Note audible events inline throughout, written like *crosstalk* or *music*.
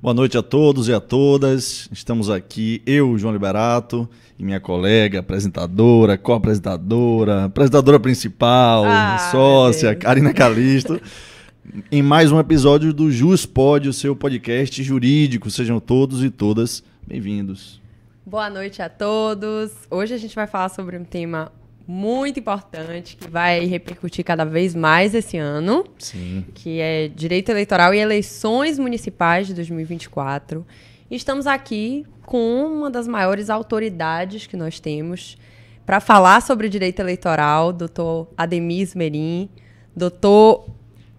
Boa noite a todos e a todas. Estamos aqui, eu, João Liberato, e minha colega, apresentadora, co-apresentadora, apresentadora principal, ah, sócia, Karina Calisto, *laughs* em mais um episódio do Jus Pod, o seu podcast jurídico. Sejam todos e todas bem-vindos. Boa noite a todos. Hoje a gente vai falar sobre um tema muito importante que vai repercutir cada vez mais esse ano, Sim. que é direito eleitoral e eleições municipais de 2024. E estamos aqui com uma das maiores autoridades que nós temos para falar sobre direito eleitoral, doutor Ademir Esmerim. Doutor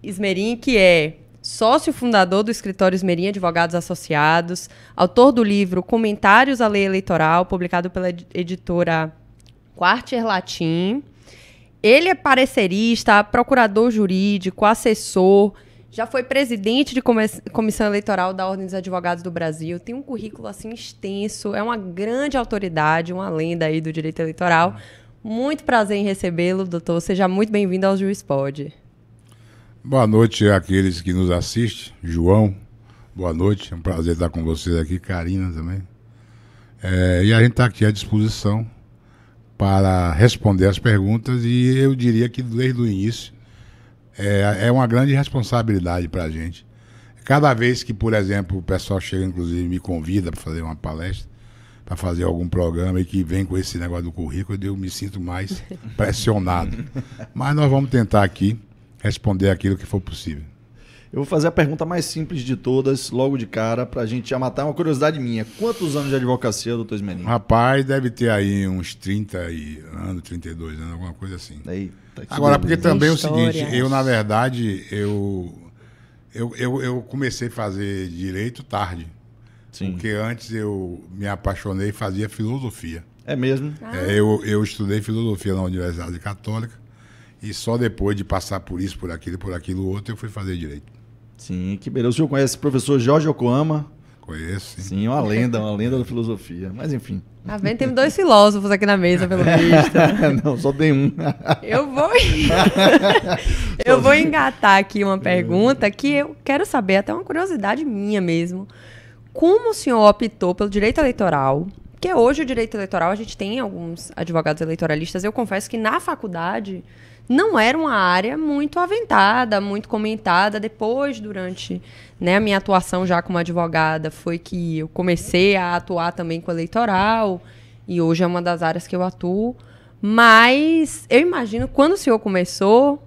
Esmerim, que é sócio fundador do escritório Esmerim Advogados Associados, autor do livro Comentários à Lei Eleitoral, publicado pela editora Quartier Latim. Ele é parecerista, procurador jurídico, assessor, já foi presidente de comissão eleitoral da Ordem dos Advogados do Brasil, tem um currículo assim extenso, é uma grande autoridade, uma lenda aí do direito eleitoral. Muito prazer em recebê-lo, doutor. Seja muito bem-vindo ao Juiz Pod. Boa noite àqueles que nos assistem. João, boa noite. É um prazer estar com vocês aqui. Karina também. É, e a gente está aqui à disposição para responder as perguntas e eu diria que desde o início é, é uma grande responsabilidade para a gente. Cada vez que, por exemplo, o pessoal chega, inclusive, me convida para fazer uma palestra, para fazer algum programa e que vem com esse negócio do currículo, eu me sinto mais *laughs* pressionado. Mas nós vamos tentar aqui responder aquilo que for possível. Eu vou fazer a pergunta mais simples de todas, logo de cara, para a gente já matar uma curiosidade minha. Quantos anos de advocacia, doutor Esmerim? Rapaz, deve ter aí uns 30 e, anos, 32 anos, alguma coisa assim. Eita, Agora, porque beleza. também é o seguinte, eu, na verdade, eu, eu, eu, eu comecei a fazer direito tarde. Sim. Porque antes eu me apaixonei e fazia filosofia. É mesmo? Ah. É, eu, eu estudei filosofia na Universidade Católica e só depois de passar por isso, por aquilo, por aquilo outro, eu fui fazer direito. Sim, que beleza. O senhor conhece o professor Jorge Okoama? Conheço. Sim. sim, uma lenda, uma lenda da filosofia. Mas enfim. Tá vendo? Teve dois filósofos aqui na mesa, pelo visto. *laughs* Não, só tem um. Eu vou. *laughs* eu vou engatar aqui uma pergunta que eu quero saber, até uma curiosidade minha mesmo. Como o senhor optou pelo direito eleitoral? Porque hoje o direito eleitoral, a gente tem alguns advogados eleitoralistas. Eu confesso que na faculdade não era uma área muito aventada, muito comentada. Depois, durante né, a minha atuação já como advogada, foi que eu comecei a atuar também com eleitoral, e hoje é uma das áreas que eu atuo. Mas eu imagino quando o senhor começou,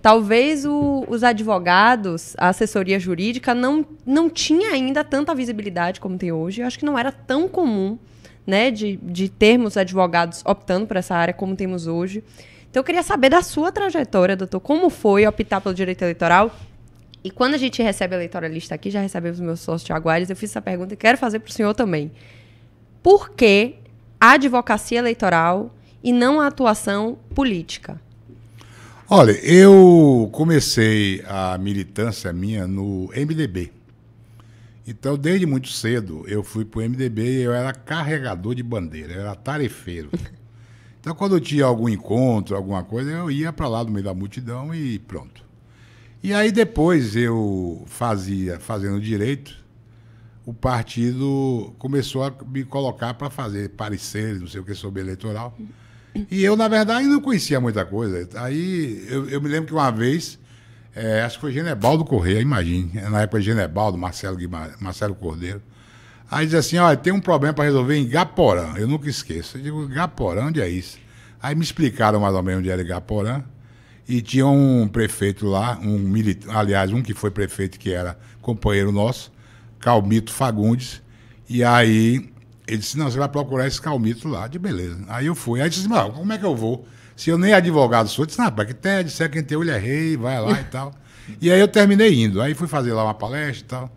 talvez o, os advogados, a assessoria jurídica não, não tinha ainda tanta visibilidade como tem hoje. Eu acho que não era tão comum, né, de, de termos advogados optando por essa área como temos hoje. Então eu queria saber da sua trajetória, doutor, como foi optar pelo direito eleitoral? E quando a gente recebe a eleitoralista aqui, já recebemos os meus sócios Tiago eu fiz essa pergunta e quero fazer para o senhor também. Por que a advocacia eleitoral e não a atuação política? Olha, eu comecei a militância minha no MDB. Então, desde muito cedo, eu fui para o MDB e eu era carregador de bandeira, eu era tarefeiro. *laughs* Então, quando eu tinha algum encontro, alguma coisa, eu ia para lá no meio da multidão e pronto. E aí depois eu fazia, fazendo direito, o partido começou a me colocar para fazer pareceres, não sei o que, sobre eleitoral. E eu, na verdade, não conhecia muita coisa. Aí eu, eu me lembro que uma vez, é, acho que foi Genebaldo Correia, imagine, na época de Genebaldo, Marcelo, Guimar, Marcelo Cordeiro, Aí diz assim, olha, tem um problema para resolver em Gaporã. Eu nunca esqueço. Eu digo, Gaporã, onde é isso? Aí me explicaram mais ou menos onde era Gaporã. E tinha um prefeito lá, um militar, aliás, um que foi prefeito que era companheiro nosso, Calmito Fagundes. E aí ele disse, não, você vai procurar esse Calmito lá. De beleza. Aí eu fui. Aí disse, mas como é que eu vou? Se eu nem advogado sou, eu disse, rapaz, que tem, é quem tem olho é rei, vai lá e tal. E aí eu terminei indo. Aí fui fazer lá uma palestra e tal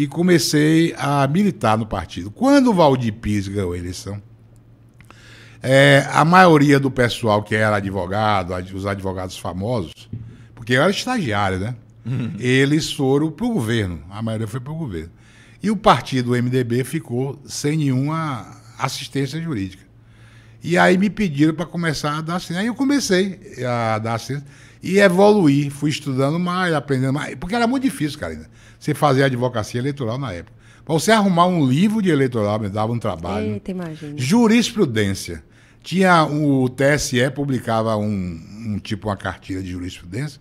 e comecei a militar no partido. Quando o Valdir Pires ganhou a eleição, é, a maioria do pessoal que era advogado, os advogados famosos, porque eu era estagiário, né? Uhum. Eles foram para o governo, a maioria foi para o governo. E o partido MDB ficou sem nenhuma assistência jurídica. E aí me pediram para começar a dar assistência. Aí eu comecei a dar assistência e evoluí, fui estudando mais, aprendendo mais, porque era muito difícil, ainda você fazia advocacia eleitoral na época. Para você arrumar um livro de eleitoral, me dava um trabalho. Eita, imagina. Jurisprudência. Tinha o TSE publicava um, um, tipo uma cartilha de jurisprudência,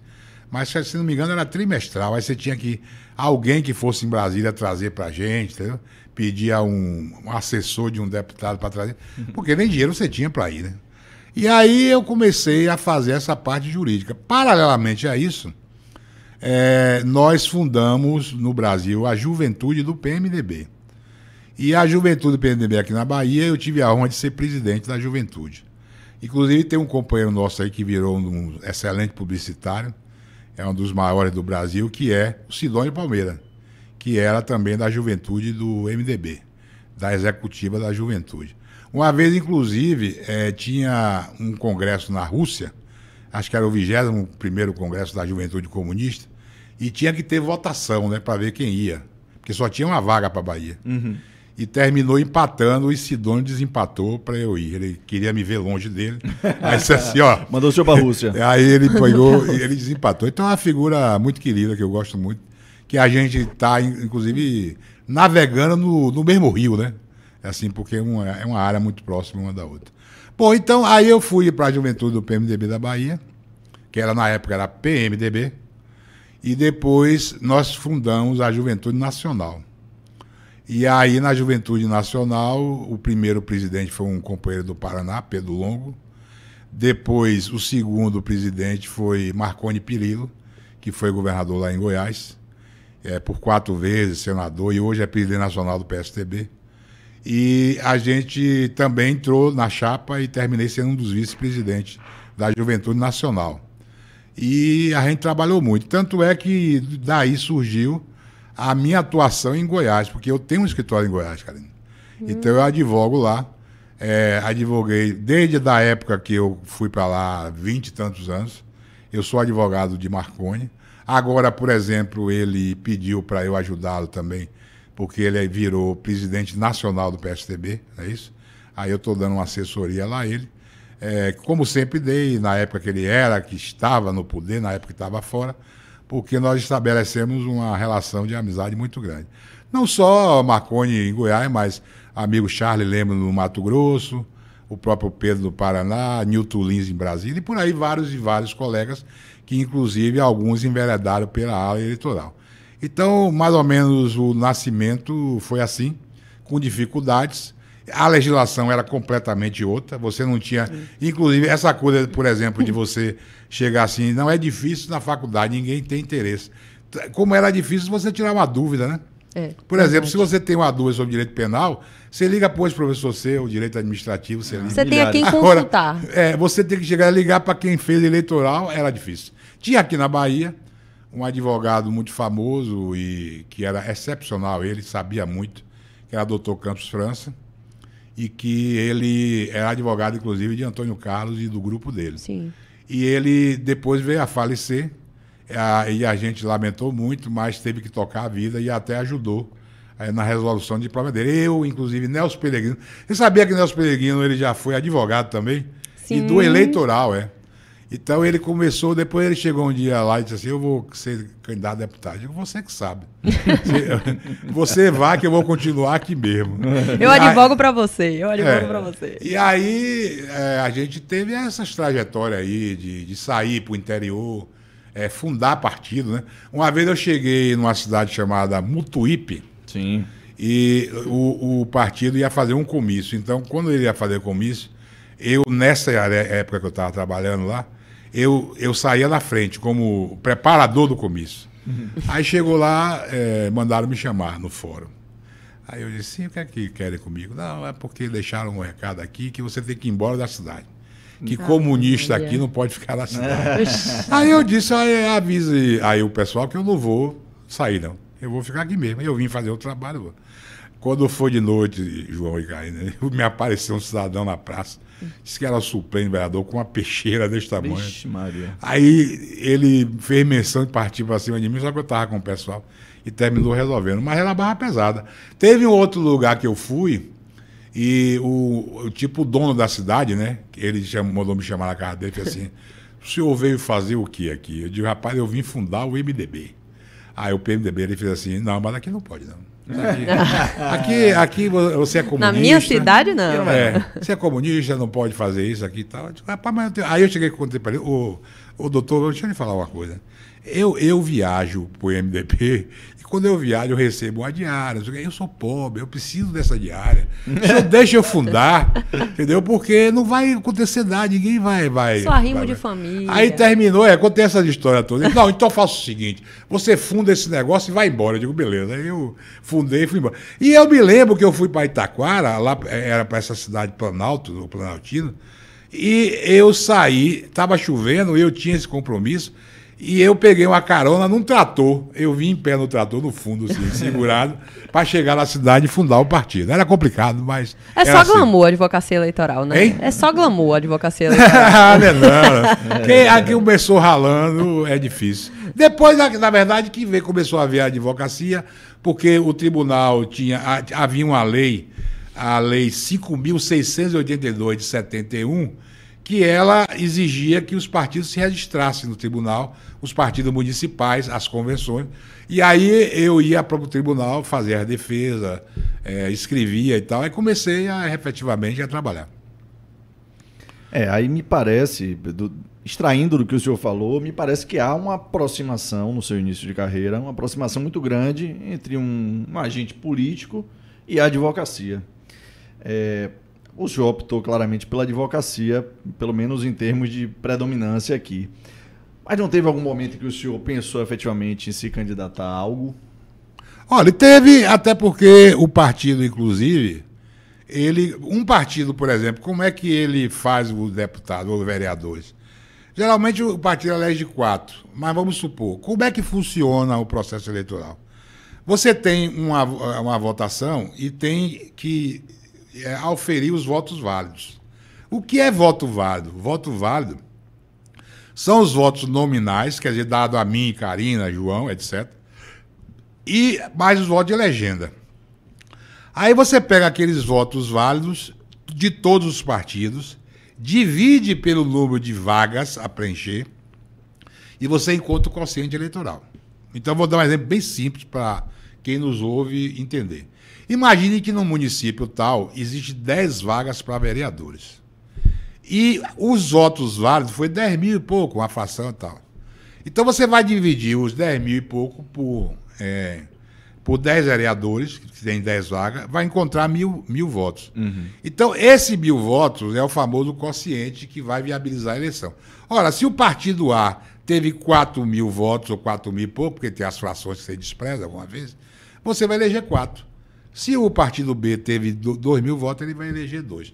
mas se não me engano era trimestral. Aí você tinha que alguém que fosse em Brasília trazer para gente, entendeu? Pedia um, um, assessor de um deputado para trazer, uhum. porque nem dinheiro você tinha para ir, né? E aí eu comecei a fazer essa parte jurídica. Paralelamente a isso, é, nós fundamos no Brasil a juventude do PMDB. E a juventude do PMDB aqui na Bahia, eu tive a honra de ser presidente da juventude. Inclusive, tem um companheiro nosso aí que virou um excelente publicitário, é um dos maiores do Brasil, que é o Sidônio Palmeira, que era também da juventude do MDB, da executiva da juventude. Uma vez, inclusive, é, tinha um congresso na Rússia, acho que era o 21 Congresso da Juventude Comunista, e tinha que ter votação né, para ver quem ia, porque só tinha uma vaga para a Bahia. Uhum. E terminou empatando, e Sidônio desempatou para eu ir. Ele queria me ver longe dele. Aí *laughs* disse assim: ó. Mandou o senhor para a Rússia. *laughs* aí ele pegou, *laughs* ele desempatou. Então é uma figura muito querida, que eu gosto muito, que a gente está, inclusive, navegando no, no mesmo rio, né? É assim, porque uma, é uma área muito próxima uma da outra. Bom, então aí eu fui para a juventude do PMDB da Bahia, que era na época era PMDB, e depois nós fundamos a Juventude Nacional. E aí na Juventude Nacional, o primeiro presidente foi um companheiro do Paraná, Pedro Longo. Depois o segundo presidente foi Marconi Pirillo, que foi governador lá em Goiás, é, por quatro vezes senador e hoje é presidente nacional do PSTB. E a gente também entrou na chapa e terminei sendo um dos vice-presidentes da Juventude Nacional. E a gente trabalhou muito. Tanto é que daí surgiu a minha atuação em Goiás, porque eu tenho um escritório em Goiás, Karine. Hum. Então eu advogo lá. É, advoguei desde da época que eu fui para lá, vinte e tantos anos. Eu sou advogado de Marconi. Agora, por exemplo, ele pediu para eu ajudá-lo também porque ele virou presidente nacional do PSDB, é isso? Aí eu estou dando uma assessoria lá a ele. É, como sempre dei, na época que ele era, que estava no poder, na época que estava fora, porque nós estabelecemos uma relação de amizade muito grande. Não só Marconi em Goiás, mas amigo Charles Lembro no Mato Grosso, o próprio Pedro do Paraná, Nilton Lins em Brasília, e por aí vários e vários colegas, que inclusive alguns enveredaram pela área eleitoral. Então, mais ou menos, o nascimento foi assim, com dificuldades. A legislação era completamente outra. Você não tinha. Inclusive, essa coisa, por exemplo, de você chegar assim, não é difícil na faculdade, ninguém tem interesse. Como era difícil você tirar uma dúvida, né? É, Por exemplo, verdade. se você tem uma dúvida sobre direito penal, você liga para o professor seu, direito administrativo, você liga. Você tem a quem consultar. Agora, é, você tem que chegar a ligar para quem fez eleitoral, era difícil. Tinha aqui na Bahia, um advogado muito famoso e que era excepcional, ele sabia muito, que era doutor Campos França, e que ele era advogado, inclusive, de Antônio Carlos e do grupo dele. Sim. E ele depois veio a falecer, e a gente lamentou muito, mas teve que tocar a vida e até ajudou eh, na resolução de problema dele. Eu, inclusive, Nelson Peregrino. Você sabia que Nelson Peregrino ele já foi advogado também? Sim. E do eleitoral, é. Então ele começou, depois ele chegou um dia lá e disse assim: Eu vou ser candidato a deputado. Eu digo, você que sabe. *laughs* Você, *laughs* vai que eu vou continuar aqui mesmo. Eu advogo para você, eu advogo é, para você. E aí é, a gente teve essas trajetórias aí de, de sair para o interior, é, fundar partido. Né? Uma vez eu cheguei numa cidade chamada Mutuípe. Sim. E o, o partido ia fazer um comício. Então, quando ele ia fazer comício, eu, nessa época que eu estava trabalhando lá, eu, eu saía na frente como preparador do comício. Uhum. Aí chegou lá, é, mandaram me chamar no fórum. Aí eu disse, sim, o que é que querem comigo? Não, é porque deixaram um recado aqui que você tem que ir embora da cidade. Que ah, comunista aqui não pode ficar na cidade. aí eu disse, aí, avise aí o pessoal que eu não vou sair, não. Eu vou ficar aqui mesmo. Eu vim fazer o trabalho. Quando foi de noite, João e Caína, *laughs* me apareceu um cidadão na praça Disse que ela suplente vereador com uma peixeira desse tamanho. Vixe, Maria. Aí ele fez menção de partir para cima de mim, só que eu estava com o pessoal e terminou resolvendo. Mas era barra pesada. Teve um outro lugar que eu fui e o, o tipo o dono da cidade, né? Ele chamou, mandou me chamar na casa dele e assim: *laughs* o senhor veio fazer o que aqui? Eu disse: rapaz, eu vim fundar o MDB. Aí o PMDB ele fez assim: não, mas aqui não pode não. *laughs* Aqui, aqui você é comunista. Na minha cidade, não. É, você é comunista, não pode fazer isso aqui e tal. Aí eu cheguei Aí eu cheguei com ele, o, o doutor, deixa eu lhe falar uma coisa. Eu, eu viajo pro MDB quando eu viajo, eu recebo uma diária. Eu sou pobre, eu preciso dessa diária. Só deixa eu fundar, *laughs* entendeu? Porque não vai acontecer nada, ninguém vai. vai Só rimo vai, de vai. família. Aí terminou, é, acontece essa história toda. Então, não, então eu faço o seguinte: você funda esse negócio e vai embora. Eu digo, beleza. Aí eu fundei e fui embora. E eu me lembro que eu fui para Itaquara, lá era para essa cidade Planalto, no Planaltino, e eu saí, estava chovendo, eu tinha esse compromisso. E eu peguei uma carona num trator. Eu vim em pé no trator, no fundo, assim, *laughs* segurado, para chegar na cidade e fundar o partido. Era complicado, mas. É só assim. glamour a advocacia eleitoral, né? Hein? É só glamour a advocacia *laughs* eleitoral. não, não. *laughs* Quem aqui é começou ralando é difícil. Depois, na verdade, que veio, começou a haver a advocacia, porque o tribunal tinha. Havia uma lei, a Lei 5.682 de 71 que ela exigia que os partidos se registrassem no tribunal, os partidos municipais, as convenções. E aí eu ia para o tribunal fazer a defesa, é, escrevia e tal, e comecei a, efetivamente a trabalhar. É, aí me parece, do, extraindo do que o senhor falou, me parece que há uma aproximação no seu início de carreira, uma aproximação muito grande entre um, um agente político e a advocacia. É, o senhor optou claramente pela advocacia, pelo menos em termos de predominância aqui. Mas não teve algum momento que o senhor pensou efetivamente em se candidatar a algo? Olha, teve, até porque o partido, inclusive, ele. Um partido, por exemplo, como é que ele faz o deputado ou vereadores? Geralmente o partido elege quatro, mas vamos supor, como é que funciona o processo eleitoral? Você tem uma, uma votação e tem que é, auferir os votos válidos. O que é voto válido? Voto válido são os votos nominais, quer dizer, dado a mim, Karina, João, etc. E mais os votos de legenda. Aí você pega aqueles votos válidos de todos os partidos, divide pelo número de vagas a preencher e você encontra o quociente eleitoral. Então, vou dar um exemplo bem simples para quem nos ouve entender. Imagine que no município tal existe 10 vagas para vereadores. E os votos válidos foi 10 mil e pouco, uma fração e tal. Então você vai dividir os 10 mil e pouco por, é, por 10 vereadores, que tem 10 vagas, vai encontrar mil, mil votos. Uhum. Então esse mil votos é o famoso quociente que vai viabilizar a eleição. Ora, se o partido A teve 4 mil votos ou 4 mil e pouco, porque tem as frações que você despreza alguma vez, você vai eleger 4. Se o partido B teve 2 mil votos, ele vai eleger dois.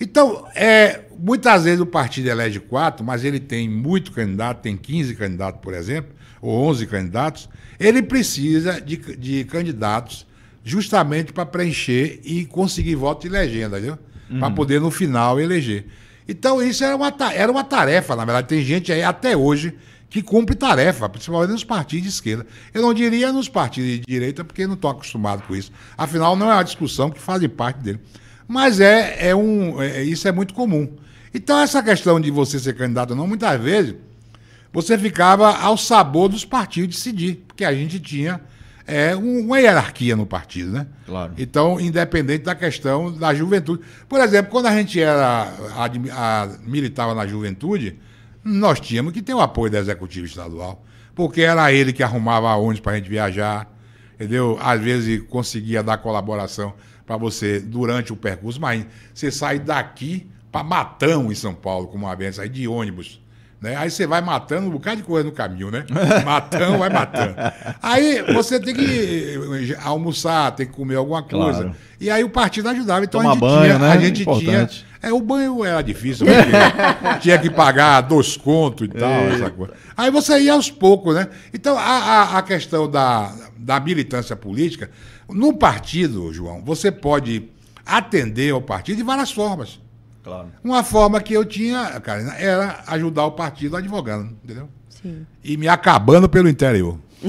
Então, é, muitas vezes o partido elege quatro, mas ele tem muito candidato, tem 15 candidatos, por exemplo, ou 11 candidatos. Ele precisa de, de candidatos justamente para preencher e conseguir voto de legenda, viu? Uhum. Para poder, no final, eleger. Então, isso era uma, era uma tarefa, na verdade. Tem gente aí, até hoje, que cumpre tarefa, principalmente nos partidos de esquerda. Eu não diria nos partidos de direita, porque não estou acostumado com isso. Afinal, não é uma discussão que faz parte dele. Mas é, é um, é, é, isso é muito comum. Então, essa questão de você ser candidato ou não, muitas vezes, você ficava ao sabor dos partidos decidir, porque a gente tinha é, um, uma hierarquia no partido, né? Claro. Então, independente da questão da juventude. Por exemplo, quando a gente era a, a, militava na juventude, nós tínhamos que ter o apoio da executiva estadual, porque era ele que arrumava ônibus para a gente viajar, entendeu? Às vezes conseguia dar colaboração para você durante o percurso, mas você sai daqui para Matão, em São Paulo, como uma vez, de ônibus né? Aí você vai matando um bocado de coisa no caminho, né? *laughs* Matando, vai matando. Aí você tem que eh, almoçar, tem que comer alguma coisa. Claro. E aí o partido ajudava. Então a gente banho, tinha. Né? A gente tinha é, o banho era difícil, né? tinha que pagar dois contos e tal, Eita. É. essa coisa. Aí você ia aos poucos, né? Então, a, a, a questão da, da militância política, no partido, João, você pode atender ao partido de várias formas. Claro. Uma forma que eu tinha, cara, era ajudar o partido advogando, entendeu? Sim. E me acabando pelo interior. *laughs*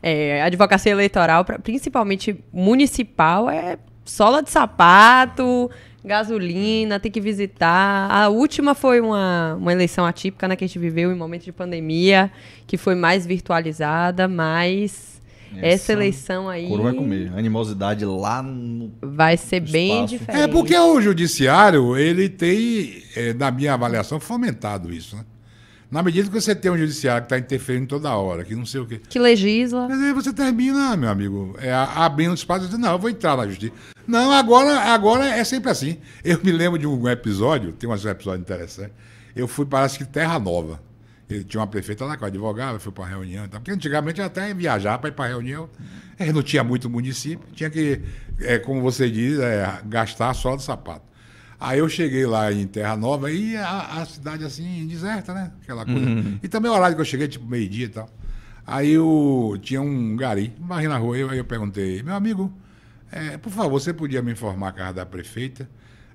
é, advocacia eleitoral, principalmente municipal, é sola de sapato, gasolina, tem que visitar. A última foi uma, uma eleição atípica, né, que a gente viveu em momento de pandemia, que foi mais virtualizada, mas essa, Essa eleição aí. Coro vai comer. A animosidade lá no. Vai ser no bem diferente. É porque o judiciário, ele tem, é, na minha avaliação, fomentado isso, né? Na medida que você tem um judiciário que está interferindo toda hora, que não sei o quê. Que legisla. Mas aí você termina, meu amigo, é, abrindo espaço e dizendo, não, eu vou entrar na justiça. Não, agora, agora é sempre assim. Eu me lembro de um episódio, tem um episódio interessante. Eu fui, parece que Terra Nova. Ele tinha uma prefeita lá que eu advogava, foi para a reunião. Então, porque antigamente até viajar para ir para a reunião. não tinha muito município, tinha que, é, como você diz, é, gastar só do sapato. Aí eu cheguei lá em Terra Nova e a, a cidade assim, deserta, né? Aquela coisa. Uhum. E também o horário que eu cheguei, tipo meio-dia e tal. Aí eu tinha um gari, barri na rua, eu, aí eu perguntei, meu amigo, é, por favor, você podia me informar a casa da prefeita?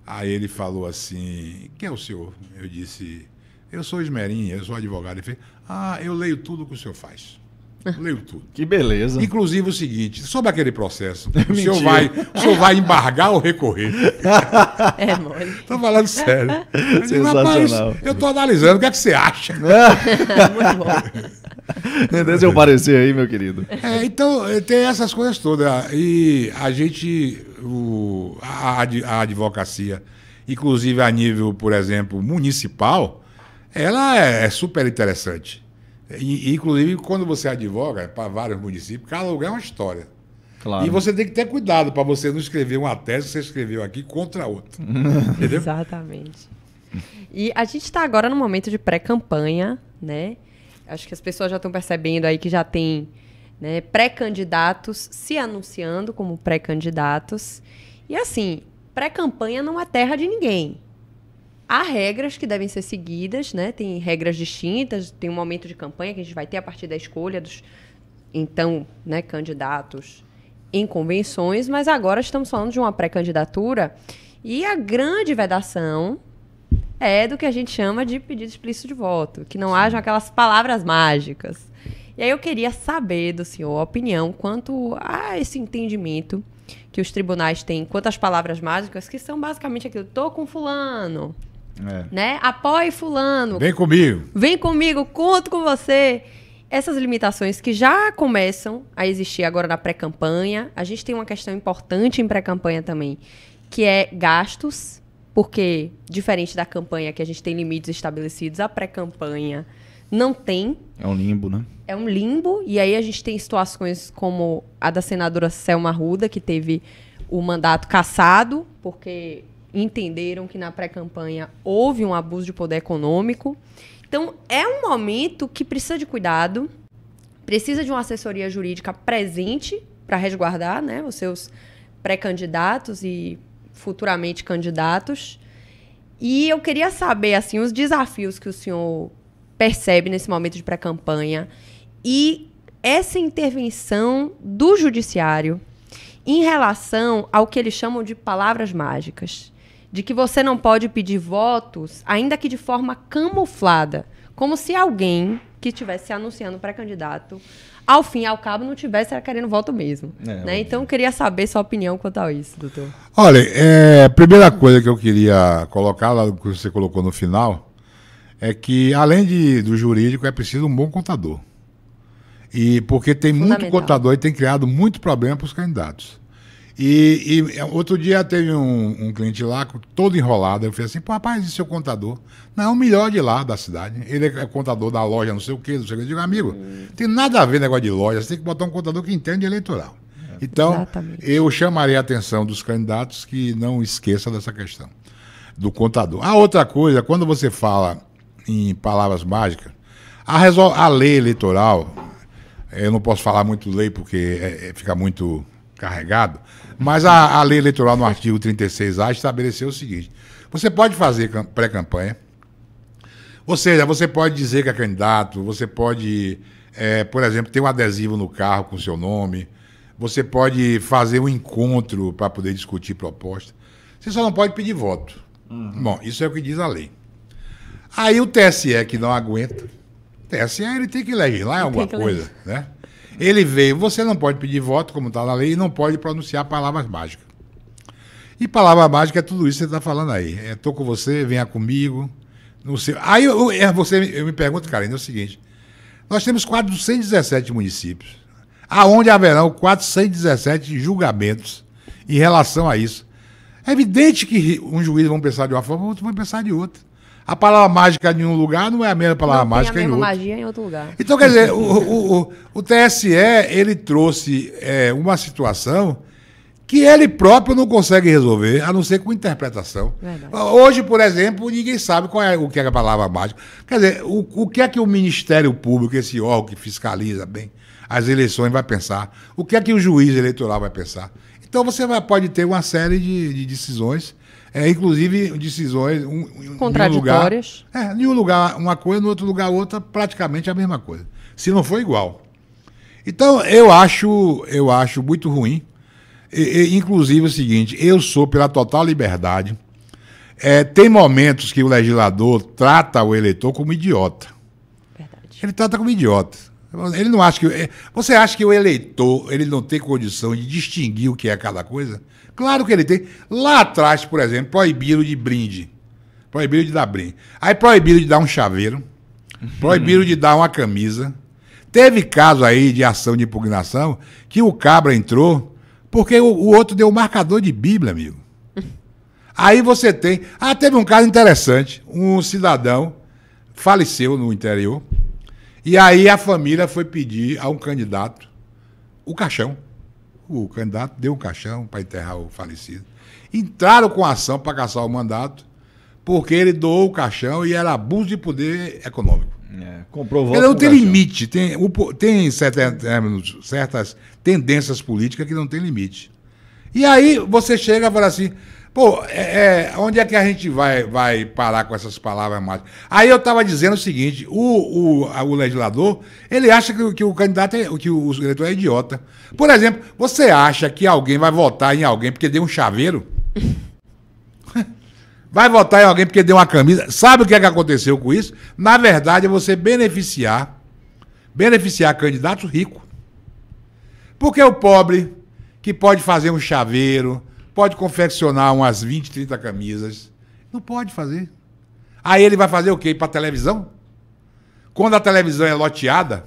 Aí ele falou assim, quem é o senhor? Eu disse, eu sou esmerinha, eu sou advogado. Ele fez, ah, eu leio tudo que o senhor faz. *laughs* Leio tudo. Que beleza. Inclusive o seguinte, sobre aquele processo, *laughs* o senhor, vai, o senhor vai embargar ou recorrer? *laughs* É mole. Estou falando sério. Eu Sensacional. Digo, eu estou analisando, o que é que você acha? É muito bom. Dê seu parecer aí, meu querido. É, então, eh, tem essas coisas todas. Ah, e a gente, o, a, a advocacia, inclusive a nível, por exemplo, municipal, ela é, é, super interessante. E, inclusive, quando você advoga é para vários municípios, cada lugar é uma história. Claro. E você tem que ter cuidado para você não escrever uma tese que você escreveu aqui contra outra. *laughs* Entendeu? Exatamente. E a gente está agora no momento de pré-campanha, né? Acho que as pessoas já estão percebendo aí que já tem né, pré-candidatos se anunciando como pré-candidatos. E assim, pré-campanha não é terra de ninguém. Há regras que devem ser seguidas, né? Tem regras distintas, tem um momento de campanha que a gente vai ter a partir da escolha dos então, né, candidatos em convenções, mas agora estamos falando de uma pré-candidatura e a grande vedação é do que a gente chama de pedido explícito de voto, que não Sim. hajam aquelas palavras mágicas. E aí eu queria saber do senhor a opinião quanto a esse entendimento que os tribunais têm quanto às palavras mágicas, que são basicamente aquilo, tô com fulano, é. Né? Apoie fulano. Vem comigo. Vem comigo, conto com você. Essas limitações que já começam a existir agora na pré-campanha. A gente tem uma questão importante em pré-campanha também, que é gastos, porque diferente da campanha que a gente tem limites estabelecidos, a pré-campanha não tem. É um limbo, né? É um limbo. E aí a gente tem situações como a da senadora Selma Ruda, que teve o mandato cassado, porque entenderam que na pré-campanha houve um abuso de poder econômico. Então, é um momento que precisa de cuidado, precisa de uma assessoria jurídica presente para resguardar né, os seus pré-candidatos e futuramente candidatos. E eu queria saber assim os desafios que o senhor percebe nesse momento de pré-campanha e essa intervenção do judiciário em relação ao que eles chamam de palavras mágicas de que você não pode pedir votos, ainda que de forma camuflada, como se alguém que estivesse anunciando para candidato, ao fim e ao cabo, não tivesse querendo voto mesmo. É, né? Então, eu queria saber sua opinião quanto a isso, doutor. Olha, é, a primeira coisa que eu queria colocar, lá que você colocou no final, é que, além de, do jurídico, é preciso um bom contador. E porque tem muito contador e tem criado muito problema para os candidatos. E, e, é, outro dia teve um, um, cliente lá, todo enrolado. Eu falei assim, pô, rapaz, é seu contador? Não, é o melhor de lá da cidade. Ele é contador da loja, não sei o quê, não sei o quê. Eu digo, amigo, hum. tem nada a ver negócio de loja, você tem que botar um contador que entende eleitoral. É, então, Exatamente. eu chamaria a atenção dos candidatos que não esqueçam dessa questão do contador. A outra coisa, quando você fala em palavras mágicas, a, a lei eleitoral, eu não posso falar muito lei porque é, é, fica muito carregado, mas a, a lei eleitoral no artigo 36A estabeleceu o seguinte: você pode fazer pré-campanha, ou seja, você pode dizer que é candidato, você pode, é, por exemplo, ter um adesivo no carro com seu nome, você pode fazer um encontro para poder discutir proposta. Você só não pode pedir voto. Uhum. Bom, isso é o que diz a lei. Aí o TSE que não aguenta, TSE ele tem que legislar é alguma coisa, né? Ele veio, você não pode pedir voto, como está na lei, e não pode pronunciar palavras mágicas. E palavra mágica é tudo isso que você está falando aí. Estou é, com você, venha comigo. Não sei. Aí eu, eu, é, você, eu me pergunto, Karina, é o seguinte: nós temos 417 municípios, aonde haverão 417 julgamentos em relação a isso. É evidente que uns juízes vão pensar de uma forma, outros vão pensar de outra. A palavra mágica em um lugar não é a mesma palavra não, mágica a mesma em outro. magia em outro lugar. Então, quer dizer, o, o, o, o, TSE, ele trouxe é, uma situação que ele próprio não consegue resolver, a não ser com interpretação. Verdade. Hoje, por exemplo, ninguém sabe qual é o que é a palavra mágica. Quer dizer, o, o que é que o Ministério Público, esse órgão que fiscaliza bem as eleições, vai pensar? O que é que o juiz eleitoral vai pensar? Então você vai, pode ter uma série de, de decisões é, inclusive, decisões. Um, Contraditórias. Em um lugar, é, em um lugar uma coisa, no outro lugar outra, praticamente a mesma coisa. Se não for igual. Então, eu acho, eu acho muito ruim. E, e, inclusive, é o seguinte: eu sou pela total liberdade. É, tem momentos que o legislador trata o eleitor como idiota. Verdade. Ele trata como idiota. Ele não acha que. Eh, você acha que o eleitor ele não tem condição de distinguir o que é cada coisa? Claro que ele tem. Lá atrás, por exemplo, proibiram de brinde. Proibiram de dar brinde. Aí proibiram de dar um chaveiro. Proibiram de dar uma camisa. Teve caso aí de ação de impugnação que o cabra entrou porque o, o outro deu um marcador de Bíblia, amigo. Aí você tem. Ah, teve um caso interessante. Um cidadão faleceu no interior e aí a família foi pedir a um candidato o caixão. O candidato deu um caixão para enterrar o falecido. Entraram com ação para caçar o mandato, porque ele doou o caixão e era abuso de poder econômico. É, comprou Ele não tem caixão. limite. Tem, tem certas, é, certas tendências políticas que não tem limite. E aí você chega e fala assim: Pô, é, é, onde é que a gente vai, vai parar com essas palavras mais? Aí eu estava dizendo o seguinte: o, o, o legislador, ele acha que, que o candidato é, que o, o eleitor é idiota. Por exemplo, você acha que alguém vai votar em alguém porque deu um chaveiro? *laughs* vai votar em alguém porque deu uma camisa? Sabe o que, é que aconteceu com isso? Na verdade, é você beneficiar, beneficiar candidato rico. Porque o pobre, que pode fazer um chaveiro pode confeccionar umas 20, 30 camisas. Não pode fazer. Aí ele vai fazer o quê? Para televisão? Quando a televisão é loteada,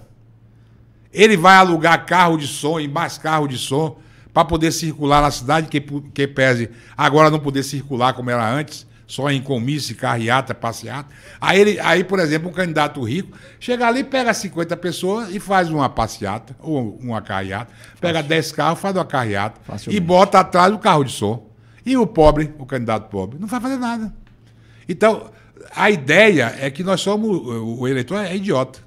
ele vai alugar carro de som e mais carro de som para poder circular na cidade, que, que pese agora não poder circular como era antes, só em comício, carreata, passeata. Aí, ele, aí, por exemplo, um candidato rico chega ali, pega 50 pessoas e faz uma passeata ou uma carreata. Pega Fácil. 10 carros, faz uma carreata e bota atrás o carro de som. E o pobre, o candidato pobre, não vai fazer nada. Então, a ideia é que nós somos. O eleitor é idiota.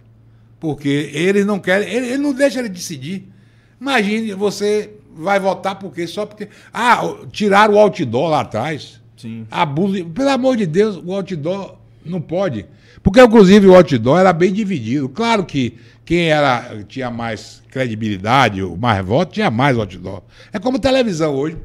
Porque ele não quer. Ele, ele não deixa ele decidir. Imagine você vai votar por quê? só porque. Ah, tiraram o outdoor lá atrás. Sim. Abuso. Pelo amor de Deus, o outdoor não pode. Porque, inclusive, o outdoor era bem dividido. Claro que quem era tinha mais credibilidade, o mais voto, tinha mais outdoor. É como televisão hoje.